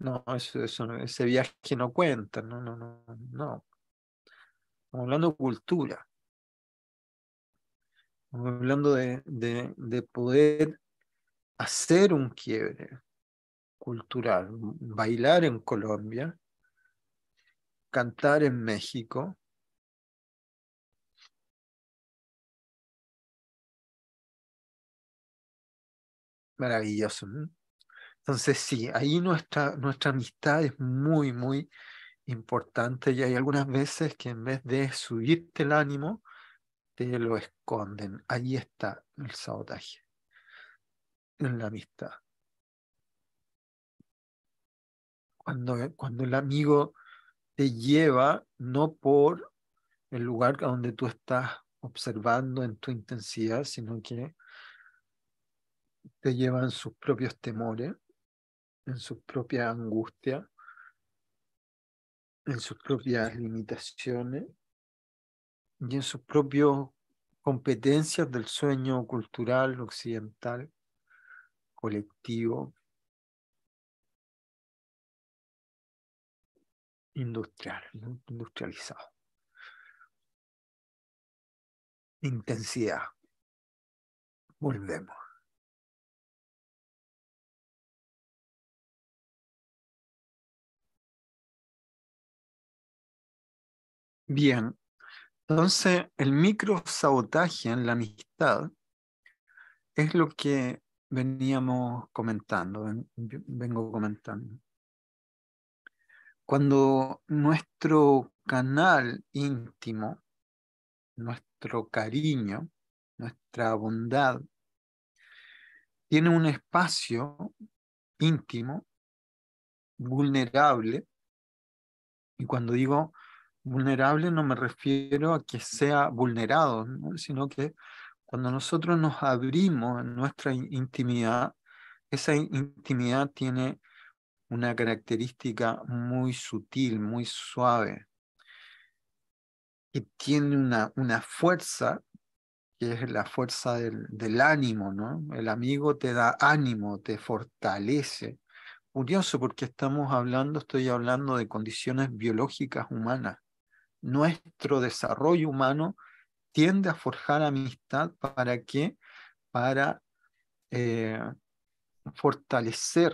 No, eso, eso, ese viaje no cuenta, no, no, no, no. Estamos hablando de cultura. Estamos hablando de poder hacer un quiebre cultural, bailar en Colombia, cantar en México. Maravilloso. Entonces, sí, ahí nuestra, nuestra amistad es muy, muy importante y hay algunas veces que en vez de subirte el ánimo, te lo esconden. Ahí está el sabotaje en la amistad. Cuando, el amigo te lleva no por el lugar a donde tú estás observando en tu intensidad, sino que te llevan sus propios temores, en sus propia angustia. en sus propias limitaciones y en sus propias competencias del sueño cultural occidental colectivo industrial, industrializado. Intensidad. Volvemos. Bien, entonces el micro sabotaje en la amistad es lo que veníamos comentando, vengo comentando. Cuando nuestro canal íntimo, nuestro cariño, nuestra bondad, tiene un espacio íntimo, vulnerable, y cuando digo vulnerable no me refiero a que sea vulnerado, sino que cuando nosotros nos abrimos en nuestra intimidad, esa intimidad tiene una característica muy sutil, muy suave, y tiene una, una fuerza, que es la fuerza del, ánimo, ¿no? El amigo te da ánimo, te fortalece. Curioso porque estamos hablando, estoy hablando de condiciones biológicas humanas. Nuestro desarrollo humano tiende a forjar amistad para qué? Para eh, fortalecer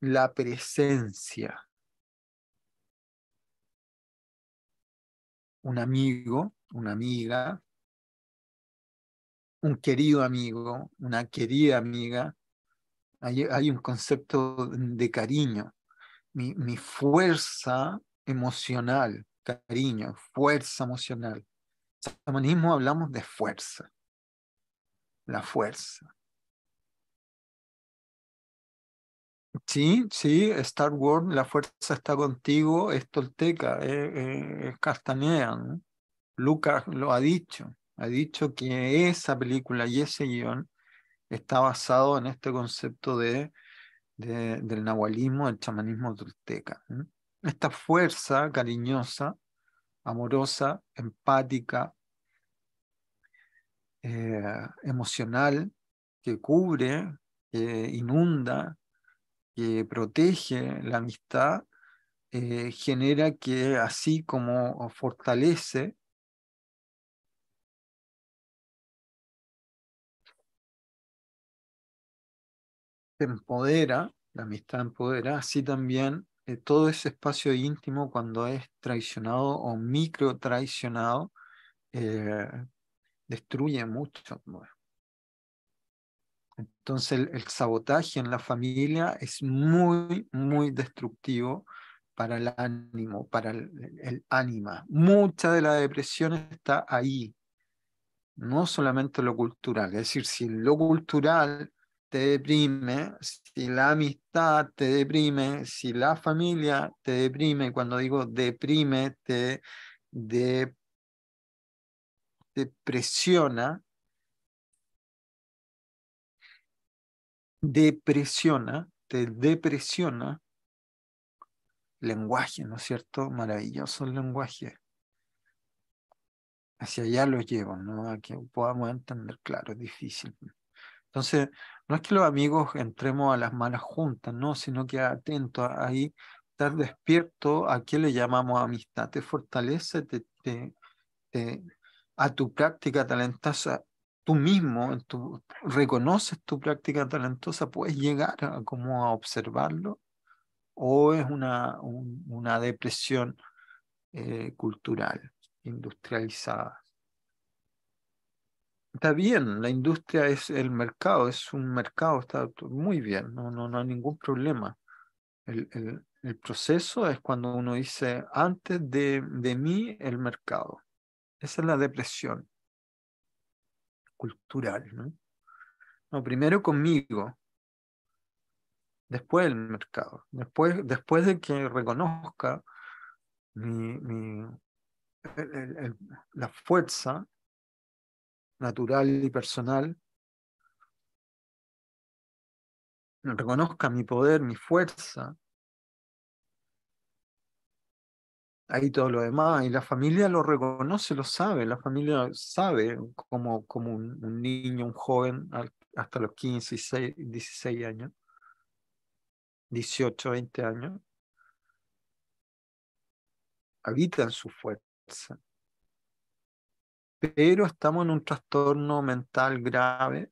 la presencia. Un amigo, una amiga, un querido amigo, una querida amiga, hay, un concepto de cariño. Mi, mi fuerza emocional, cariño, fuerza emocional chamanismo hablamos de fuerza, la fuerza. Sí, sí, Star Wars, la fuerza está contigo, es tolteca, es, castanea. Lucas lo ha dicho, ha dicho que esa película y ese guión está basado en este concepto de, del nahualismo, del chamanismo tolteca. Esta fuerza cariñosa amorosa, empática, eh, emocional, que cubre, que inunda, que protege la amistad, eh, genera que así como fortalece, empodera, la amistad empodera, así también eh, todo ese espacio íntimo cuando es traicionado o micro traicionado, eh, destruye mucho. Entonces el, sabotaje en la familia es muy, muy destructivo para el ánimo, para el ánima. Mucha de la depresión está ahí, no solamente lo cultural. Es decir, si lo cultural te deprime, si la amistad te deprime, si la familia te deprime, cuando digo deprime, te, de, te presiona, depresiona, te depresiona, lenguaje, ¿no es cierto? Maravilloso el lenguaje. Hacia allá lo llevo, ¿no? A que podamos entender, claro, es difícil. Entonces, no es que los amigos entremos a las malas juntas, ¿no? sino que atento ahí, estar despierto a qué le llamamos amistad, te fortalece, te, a tu práctica talentosa, tú mismo reconoces tu práctica talentosa, puedes llegar a, como a observarlo, o es una, una depresión eh, cultural, industrializada está bien, la industria es el mercado, es un mercado, está muy bien, no, no, no hay ningún problema. El, proceso es cuando uno dice, antes de, mí, el mercado. Esa es la depresión cultural, ¿no? primero conmigo, después el mercado, después, después de que reconozca mi, la fuerza natural y personal. Reconozca mi poder, mi fuerza. Ahí todo lo demás. Y la familia lo reconoce, lo sabe. La familia sabe como, como un, niño, un joven, hasta los 15, 16, 16 años, 18, 20 años, habita en su fuerza pero estamos en un trastorno mental grave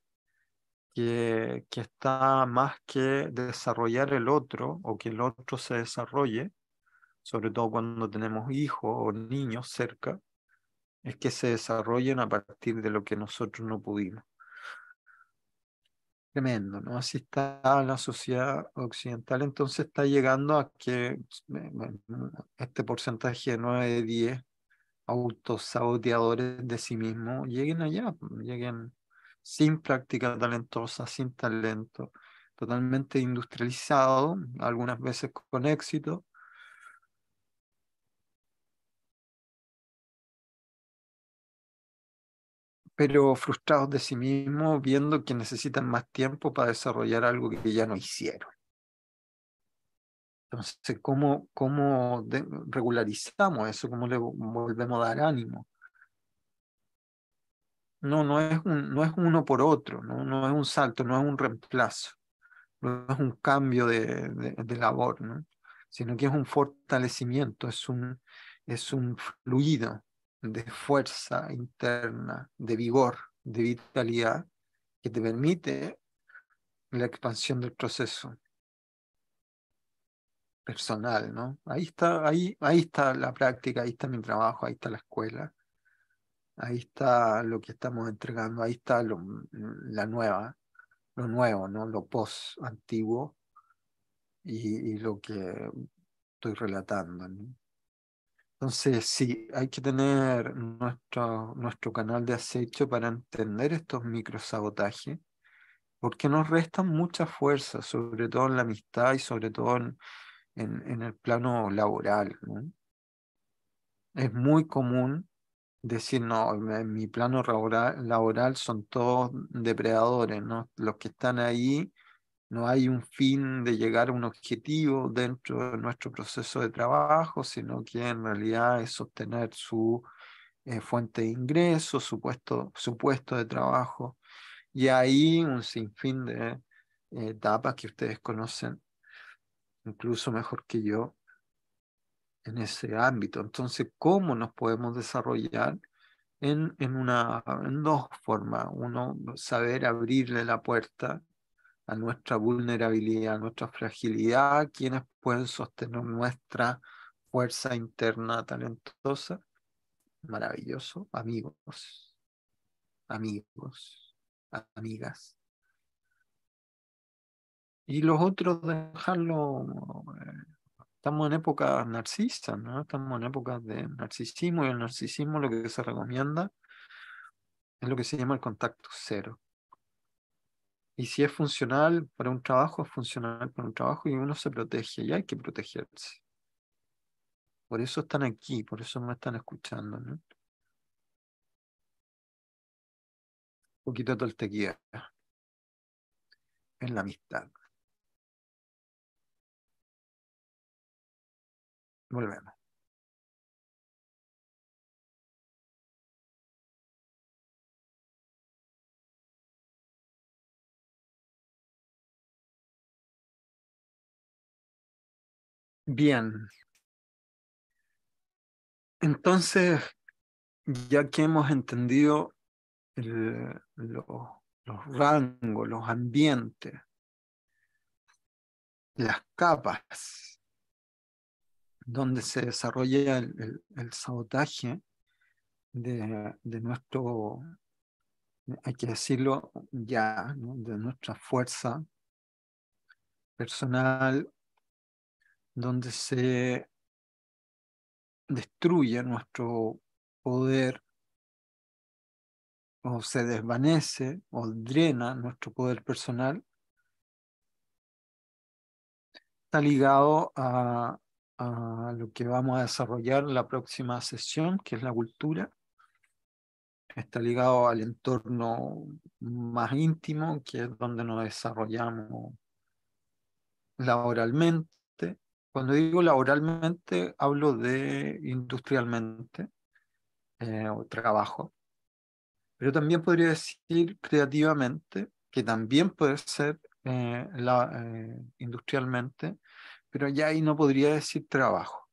que, que, está más que desarrollar el otro o que el otro se desarrolle, sobre todo cuando tenemos hijos o niños cerca, es que se desarrollen a partir de lo que nosotros no pudimos. Tremendo, ¿no? Así está la sociedad occidental, entonces está llegando a que este porcentaje de 9 de 10 autosaboteadores de sí mismos lleguen allá, lleguen sin práctica talentosa, sin talento, totalmente industrializado, algunas veces con éxito. pero frustrados de sí mismos, viendo que necesitan más tiempo para desarrollar algo que ya no hicieron. Entonces, ¿cómo, regularizamos eso? ¿Cómo le volvemos a dar ánimo? No, no es, uno por otro, ¿no? es un salto, no es un reemplazo, no es un cambio de, labor, sino que es un fortalecimiento, es un, es un fluido de fuerza interna, de vigor, de vitalidad, que te permite la expansión del proceso personal, ¿no? Ahí está, ahí, ahí está la práctica, ahí está mi trabajo, ahí está la escuela, ahí está lo que estamos entregando, ahí está lo, la nueva, lo nuevo, ¿no? Lo post antiguo y, lo que estoy relatando. ¿no? Entonces, sí, hay que tener nuestro, nuestro canal de acecho para entender estos microsabotajes, porque nos restan mucha fuerza, sobre todo en la amistad y sobre todo en, en, el plano laboral. Es muy común decir, no, en mi plano laboral, son todos depredadores, ¿no? los que están ahí, no hay un fin de llegar a un objetivo dentro de nuestro proceso de trabajo, sino que en realidad es obtener su eh, fuente de ingreso, su puesto, de trabajo. Y ahí un sinfín de eh, etapas que ustedes conocen incluso mejor que yo en ese ámbito. Entonces, ¿cómo nos podemos desarrollar en, una, en dos formas? Uno, saber abrirle la puerta a nuestra vulnerabilidad, a nuestra fragilidad, quienes pueden sostener nuestra fuerza interna talentosa. Maravilloso, amigos, amigos, amigas. Y los otros dejarlo, eh, estamos en épocas narcisistas, ¿no? Estamos en épocas de narcisismo y el narcisismo lo que se recomienda es lo que se llama el contacto cero. Y si es funcional para un trabajo, es funcional para un trabajo y uno se protege y hay que protegerse. Por eso están aquí, por eso me están escuchando. ¿no? Un poquito de toltequía en la amistad. Volvemos. Bien. Entonces, ya que hemos entendido el, los rangos, los ambientes, las capas, donde se desarrolla el, sabotaje de, nuestro, hay que decirlo ya, de nuestra fuerza personal, donde se destruye nuestro poder o se desvanece o drena nuestro poder personal, está ligado a, a lo que vamos a desarrollar en la próxima sesión, que es la cultura. Está ligado al entorno más íntimo, que es donde nos desarrollamos laboralmente. Cuando digo laboralmente, hablo de industrialmente eh, o trabajo. Pero también podría decir creativamente, que también puede ser eh, eh, industrialmente, pero ya ahí no podría decir trabajo.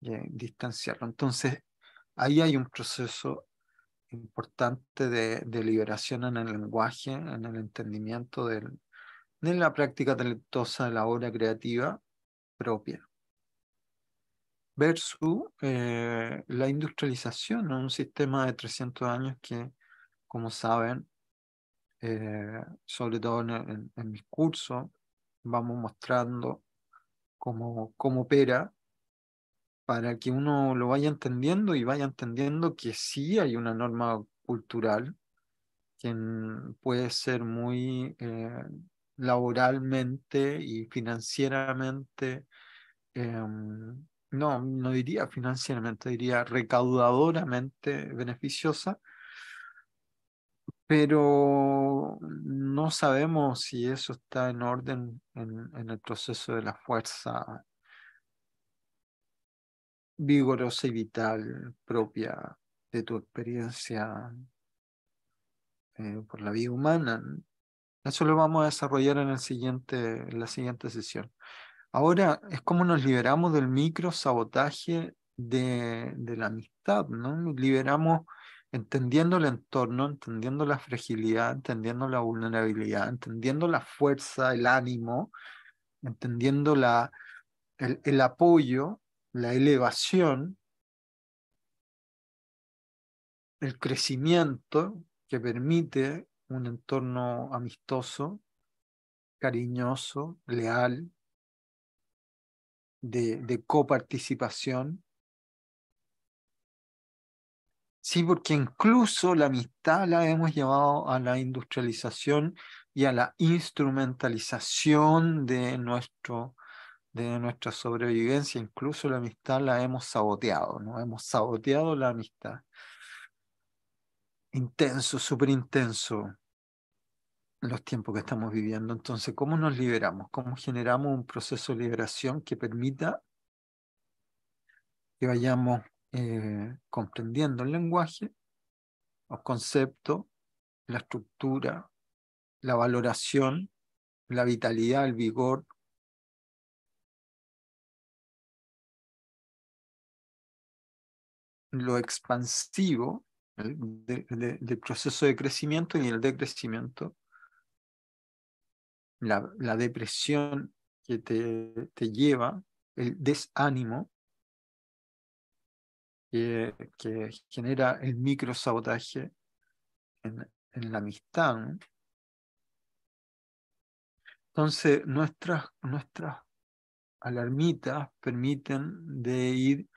distanciarlo. Entonces, ahí hay un proceso importante de, liberación en el lenguaje, en el entendimiento, de la práctica talentosa de la obra creativa propia. Versus eh, la industrialización, un sistema de 300 años que, como saben, eh, sobre todo en mis cursos, vamos mostrando cómo, opera para que uno lo vaya entendiendo y vaya entendiendo que sí hay una norma cultural que puede ser muy eh, laboralmente y financieramente, em, no, no diría financieramente, diría recaudadoramente beneficiosa, pero no sabemos si eso está en orden en, el proceso de la fuerza vigorosa y vital propia de tu experiencia eh, por la vida humana. Eso lo vamos a desarrollar en, el siguiente, en la siguiente sesión. Ahora es como nos liberamos del micro sabotaje de, de la amistad, ¿no? Liberamos entendiendo el entorno, entendiendo la fragilidad, entendiendo la vulnerabilidad, entendiendo la fuerza, el ánimo, entendiendo el, apoyo, la elevación, el crecimiento que permite un entorno amistoso, cariñoso, leal, de coparticipación Sí, porque incluso la amistad la hemos llevado a la industrialización y a la instrumentalización de, nuestro, de nuestra sobrevivencia. Incluso la amistad la hemos saboteado, ¿no? Hemos saboteado la amistad. Intenso, súper intenso los tiempos que estamos viviendo. Entonces, ¿cómo nos liberamos? ¿Cómo generamos un proceso de liberación que permita que vayamos eh, comprendiendo el lenguaje, los conceptos, la estructura, la valoración, la vitalidad, el vigor. lo expansivo del proceso de crecimiento y el decrecimiento, la, depresión que te lleva, el desánimo, que, genera el microsabotaje en, en la amistad. Entonces, nuestras, nuestras alarmitas permiten de ir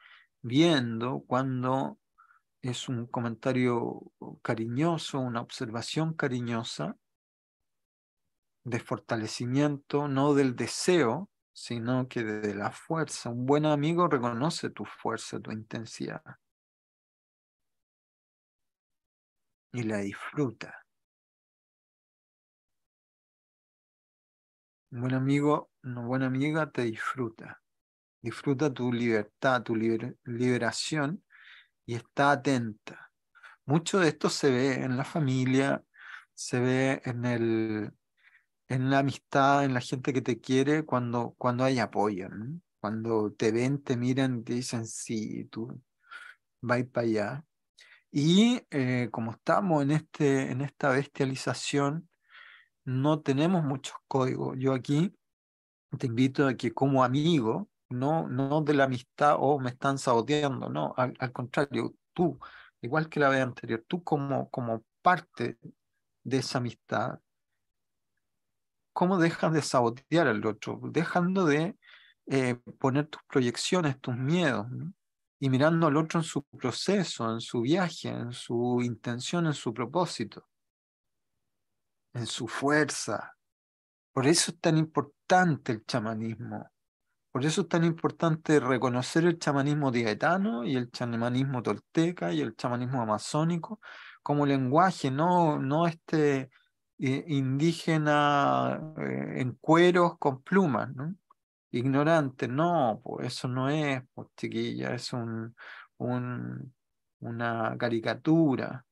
viendo cuando es un comentario cariñoso, una observación cariñosa de fortalecimiento, no del deseo, sino que de la fuerza. Un buen amigo reconoce tu fuerza, tu intensidad. Y la disfruta. Un buen amigo, una buena amiga te disfruta. Disfruta tu libertad, tu liberación y está atenta. Mucho de esto se ve en la familia, se ve en el en la amistad, en la gente que te quiere, cuando, cuando hay apoyo, cuando te ven, te miran, te dicen, sí, tú vais para allá. Y eh, como estamos en, este, en esta bestialización, no tenemos muchos códigos. Yo aquí te invito a que como amigo, no, no de la amistad o oh, me están saboteando, no, al, contrario, tú, igual que la vez anterior, tú como, como parte de esa amistad, cómo dejas de sabotear al otro, dejando de eh, poner tus proyecciones, tus miedos, y mirando al otro en su proceso, en su viaje, en su intención, en su propósito, en su fuerza. Por eso es tan importante el chamanismo. Por eso es tan importante reconocer el chamanismo dietano, y el chamanismo tolteca y el chamanismo amazónico como lenguaje, no, no este eh, indígena eh, en cueros con plumas, ¿no? Ignorante, no, pues eso no es, chiquilla, es un, una caricatura.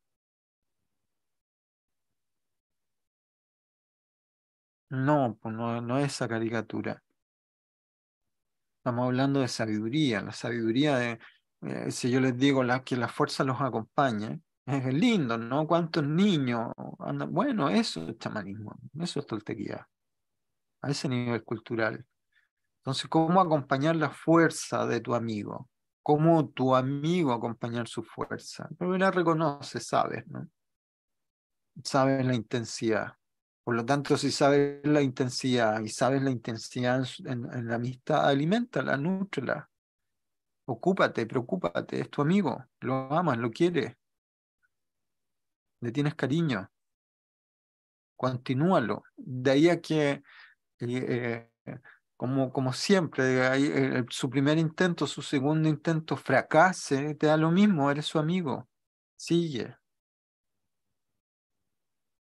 No, pues no, es esa caricatura. Estamos hablando de sabiduría, la sabiduría de, eh, si yo les digo que la fuerza los acompaña, es lindo, ¿no? ¿Cuántos niños? Bueno, eso es chamanismo, eso es toltequía, a ese nivel cultural. Entonces, ¿cómo acompañar la fuerza de tu amigo? ¿Cómo tu amigo acompañar su fuerza? la reconoce, sabes, ¿no? Sabes la intensidad. Por lo tanto, si sabes la intensidad y sabes la intensidad en, la amistad, alimentala, nutrela. Ocúpate, preocúpate, es tu amigo, lo amas, lo quieres le tienes cariño, continúalo. De ahí a que, eh, eh, como, como siempre, eh, su primer intento, su segundo intento fracase, te da lo mismo, eres su amigo, sigue.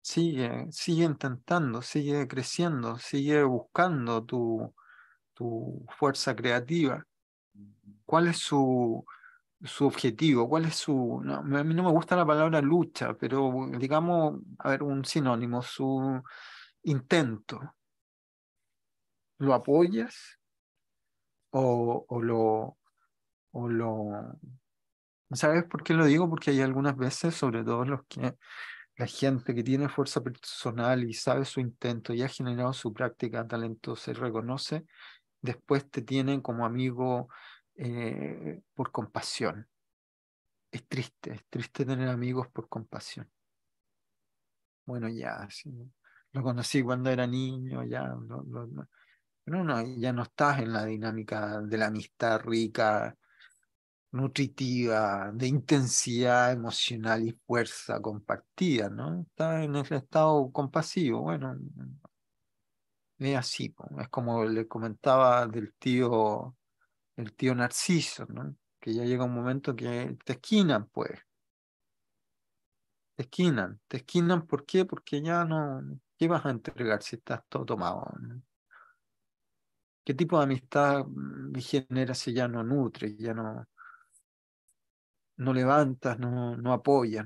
Sigue, sigue intentando, sigue creciendo, sigue buscando tu, tu fuerza creativa. ¿Cuál es su, su objetivo, cuál es su, a mí no me gusta la palabra lucha, pero digamos, a ver, un sinónimo, su intento. ¿Lo apoyas o, lo... O lo ¿Sabes por qué lo digo? Porque hay algunas veces, sobre todo los que la gente que tiene fuerza personal y sabe su intento y ha generado su práctica Talento se reconoce, después te tienen como amigo eh, por compasión. Es triste, es triste tener amigos por compasión. Bueno, ya, lo conocí cuando era niño, ya, no, Pero ya no estás en la dinámica de la amistad rica, nutritiva, de intensidad emocional y fuerza compartida, ¿no? Está en el estado compasivo, bueno, es así, es como le comentaba del tío el tío Narciso, ¿no? que ya llega un momento que te esquinan, pues. Te esquinan. ¿Te esquinan por qué? Porque ya no... ¿Qué vas a entregar si estás todo tomado? ¿Qué tipo de amistad mm, genera si ya no nutres, ya no, no levantas, no, no apoyas?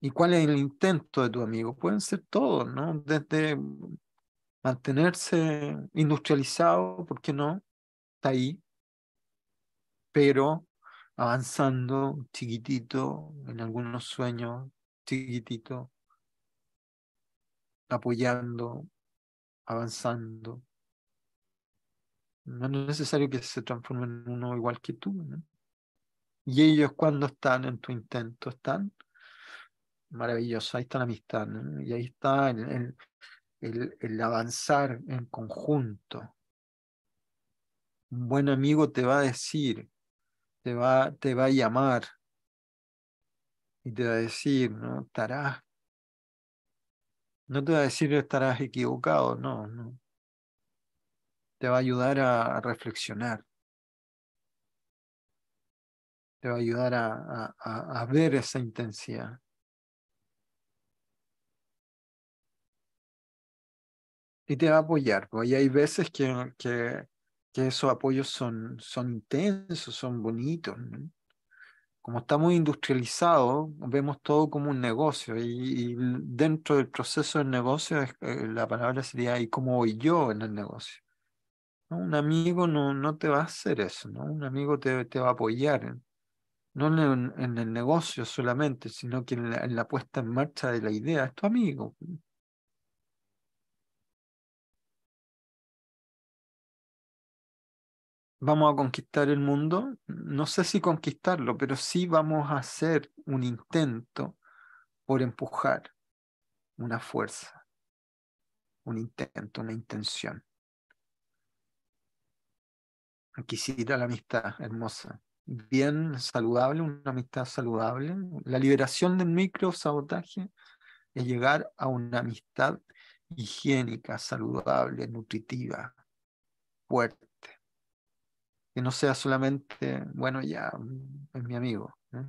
¿Y cuál es el intento de tu amigo? Pueden ser todos, ¿no? Desde mantenerse industrializado, ¿por qué no? está ahí, pero avanzando chiquitito en algunos sueños, chiquitito, apoyando, avanzando. No es necesario que se transforme en uno igual que tú. Y ellos cuando están en tu intento, están maravillosos, ahí está la amistad, y ahí está el avanzar en conjunto. Un buen amigo te va a decir, te va, te va a llamar y te va a decir, ¿no? Estarás. No te va a decir estarás equivocado, no, no. Te va a ayudar a, reflexionar. Te va a ayudar a, ver esa intensidad. y te va a apoyar. Porque hay veces que, esos apoyos son, son intensos, son bonitos. Como está muy industrializado, vemos todo como un negocio y, dentro del proceso del negocio eh, la palabra sería ¿y cómo voy yo en el negocio? Un amigo no, no te va a hacer eso, ¿no? un amigo te, te va a apoyar, no en, el negocio solamente, sino que en la, puesta en marcha de la idea, es tu amigo. vamos a conquistar el mundo, no sé si conquistarlo, pero sí vamos a hacer un intento por empujar una fuerza, un intento, una intención. Aquí da la amistad hermosa, bien saludable, una amistad saludable. La liberación del micro sabotaje es llegar a una amistad higiénica, saludable, nutritiva, fuerte que no sea solamente, bueno, ya mm, es mi amigo. ¿eh?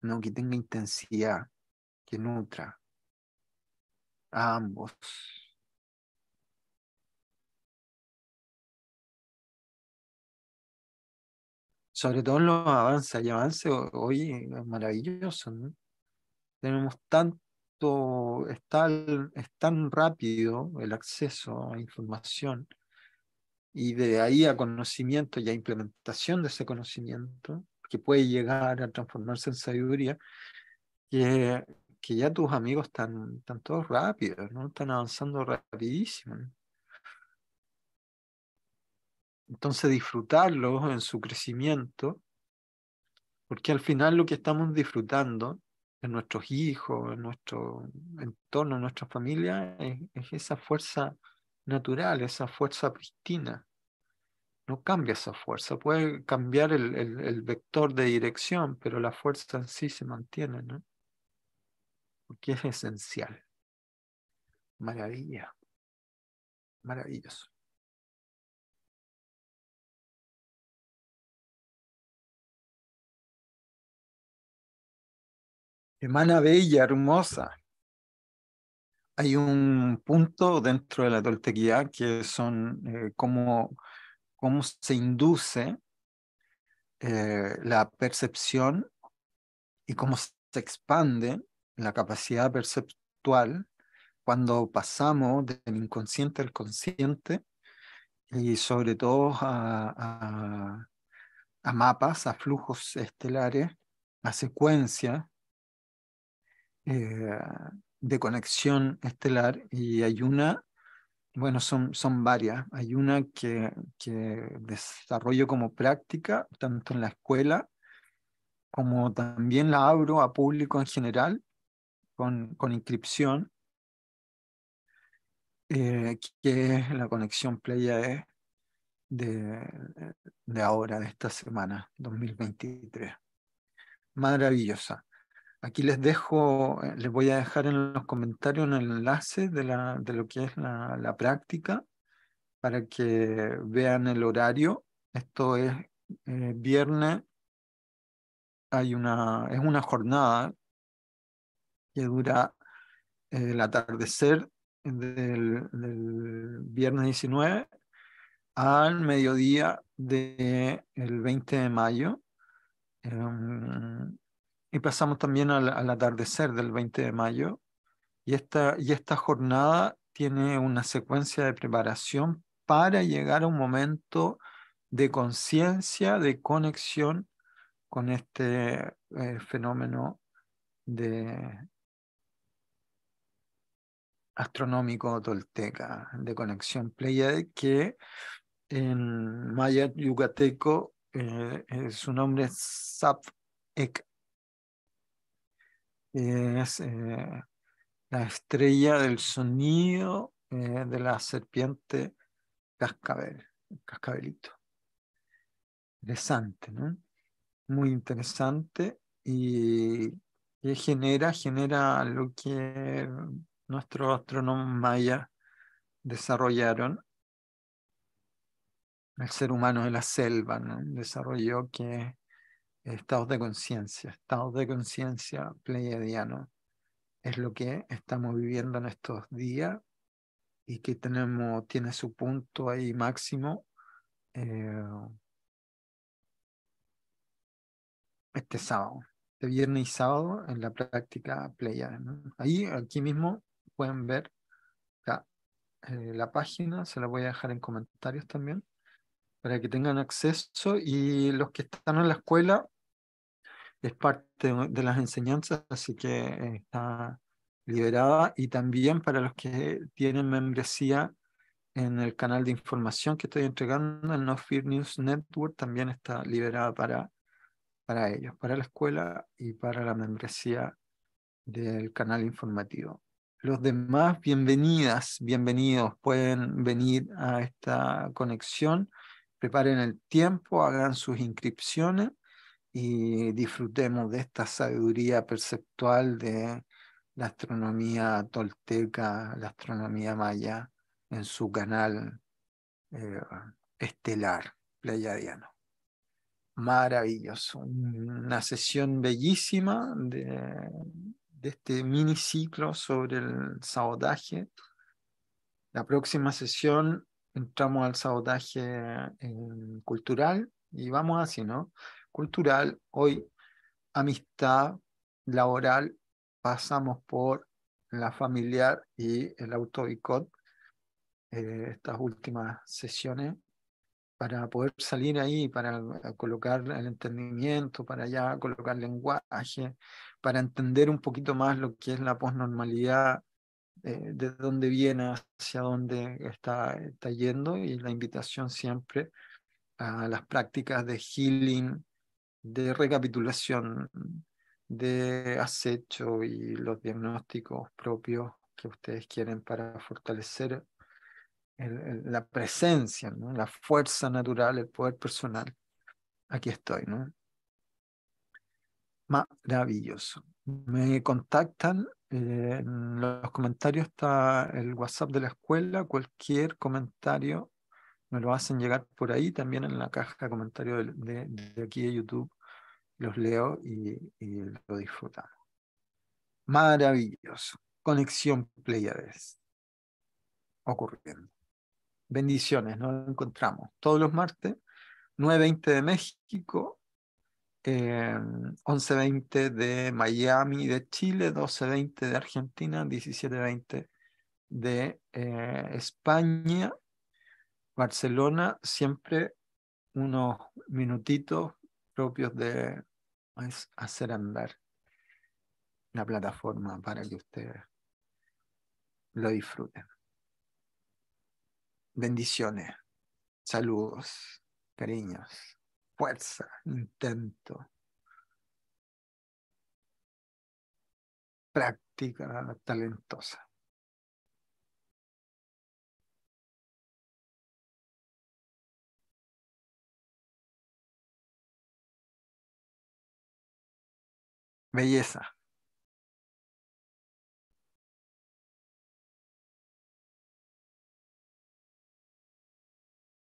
No, que tenga intensidad, que nutra a ambos. Sobre todo en los avances, y avances hoy es maravilloso. Tenemos tanto es tan, es tan rápido el acceso a información y de ahí a conocimiento y a implementación de ese conocimiento, que puede llegar a transformarse en sabiduría, que, que ya tus amigos están, están todos rápidos, ¿no? están avanzando rapidísimo. Entonces disfrutarlo en su crecimiento, porque al final lo que estamos disfrutando en nuestros hijos, en nuestro entorno, en nuestra familia, es, es esa fuerza natural, esa fuerza pristina. No cambia esa fuerza, puede cambiar el, vector de dirección, pero la fuerza en sí se mantiene, ¿no? Porque es esencial. Maravilla. Maravilloso. Hermana bella, hermosa hay un punto dentro de la toltequía que son eh, cómo, se induce eh, la percepción y cómo se expande la capacidad perceptual cuando pasamos del inconsciente al consciente y sobre todo a, mapas, a flujos estelares, a secuencias. Eh, de conexión estelar y hay una, bueno, son, son varias, hay una que, que desarrollo como práctica, tanto en la escuela como también la abro a público en general con, con inscripción, eh, que es la conexión Playa e de, de ahora, de esta semana, 2023. Maravillosa. Aquí les dejo, eh, les voy a dejar en los comentarios el enlace de, lo que es la, práctica para que vean el horario. Esto es eh, viernes, hay una, es una jornada que dura eh, el atardecer del, viernes 19 al mediodía del 20 de mayo. Em, y pasamos también al, atardecer del 20 de mayo. Y esta, y esta jornada tiene una secuencia de preparación para llegar a un momento de conciencia, de conexión con este eh, fenómeno de astronómico tolteca, de conexión Pleiade, que en maya yucateco eh, eh, su nombre es Zap Ek es eh, la estrella del sonido eh, de la serpiente cascabel, cascabelito. Interesante, ¿no? Muy interesante y, genera, genera lo que nuestros astrónomos mayas desarrollaron el ser humano de la selva, ¿no? desarrolló que Estados de conciencia, estados de conciencia pleiadiano, es lo que estamos viviendo en estos días y que tenemos, tiene su punto ahí máximo. Eh, este sábado, de este viernes y sábado en la práctica playa Ahí, aquí mismo, pueden ver eh, la página, se la voy a dejar en comentarios también, para que tengan acceso y los que están en la escuela es parte de las enseñanzas, así que está liberada. Y también para los que tienen membresía en el canal de información que estoy entregando en No Fear News Network, también está liberada para, para ellos, para la escuela y para la membresía del canal informativo. Los demás, bienvenidas, bienvenidos, pueden venir a esta conexión, preparen el tiempo, hagan sus inscripciones y disfrutemos de esta sabiduría perceptual de la astronomía tolteca, la astronomía maya, en su canal eh, estelar pleiadiano. Maravilloso, una sesión bellísima de, este miniciclo sobre el sabotaje. La próxima sesión entramos al sabotaje eh, cultural y vamos así, ¿no? cultural, hoy amistad laboral, pasamos por la familiar y el autobicot, eh, estas últimas sesiones, para poder salir ahí, para colocar el entendimiento, para ya colocar lenguaje, para entender un poquito más lo que es la posnormalidad, eh, de dónde viene, hacia dónde está, está yendo, y la invitación siempre a las prácticas de healing, de recapitulación de acecho y los diagnósticos propios que ustedes quieren para fortalecer la presencia, la fuerza natural, el poder personal. Aquí estoy, ¿no? Maravilloso. Me contactan eh, en los comentarios, está el WhatsApp de la escuela, cualquier comentario me lo hacen llegar por ahí también en la caja de comentarios de, aquí de YouTube. Los leo y, lo disfrutamos. Maravilloso. Conexión Pleiades. Ocurriendo. Bendiciones, nos encontramos todos los martes, 9.20 de México, 11.20 eh, de Miami, de Chile, 12.20 de Argentina, 17.20 de eh, España, Barcelona siempre unos minutitos propios de pues, hacer andar la plataforma para que ustedes lo disfruten. Bendiciones, saludos, cariños, fuerza, intento, práctica talentosa. Belleza.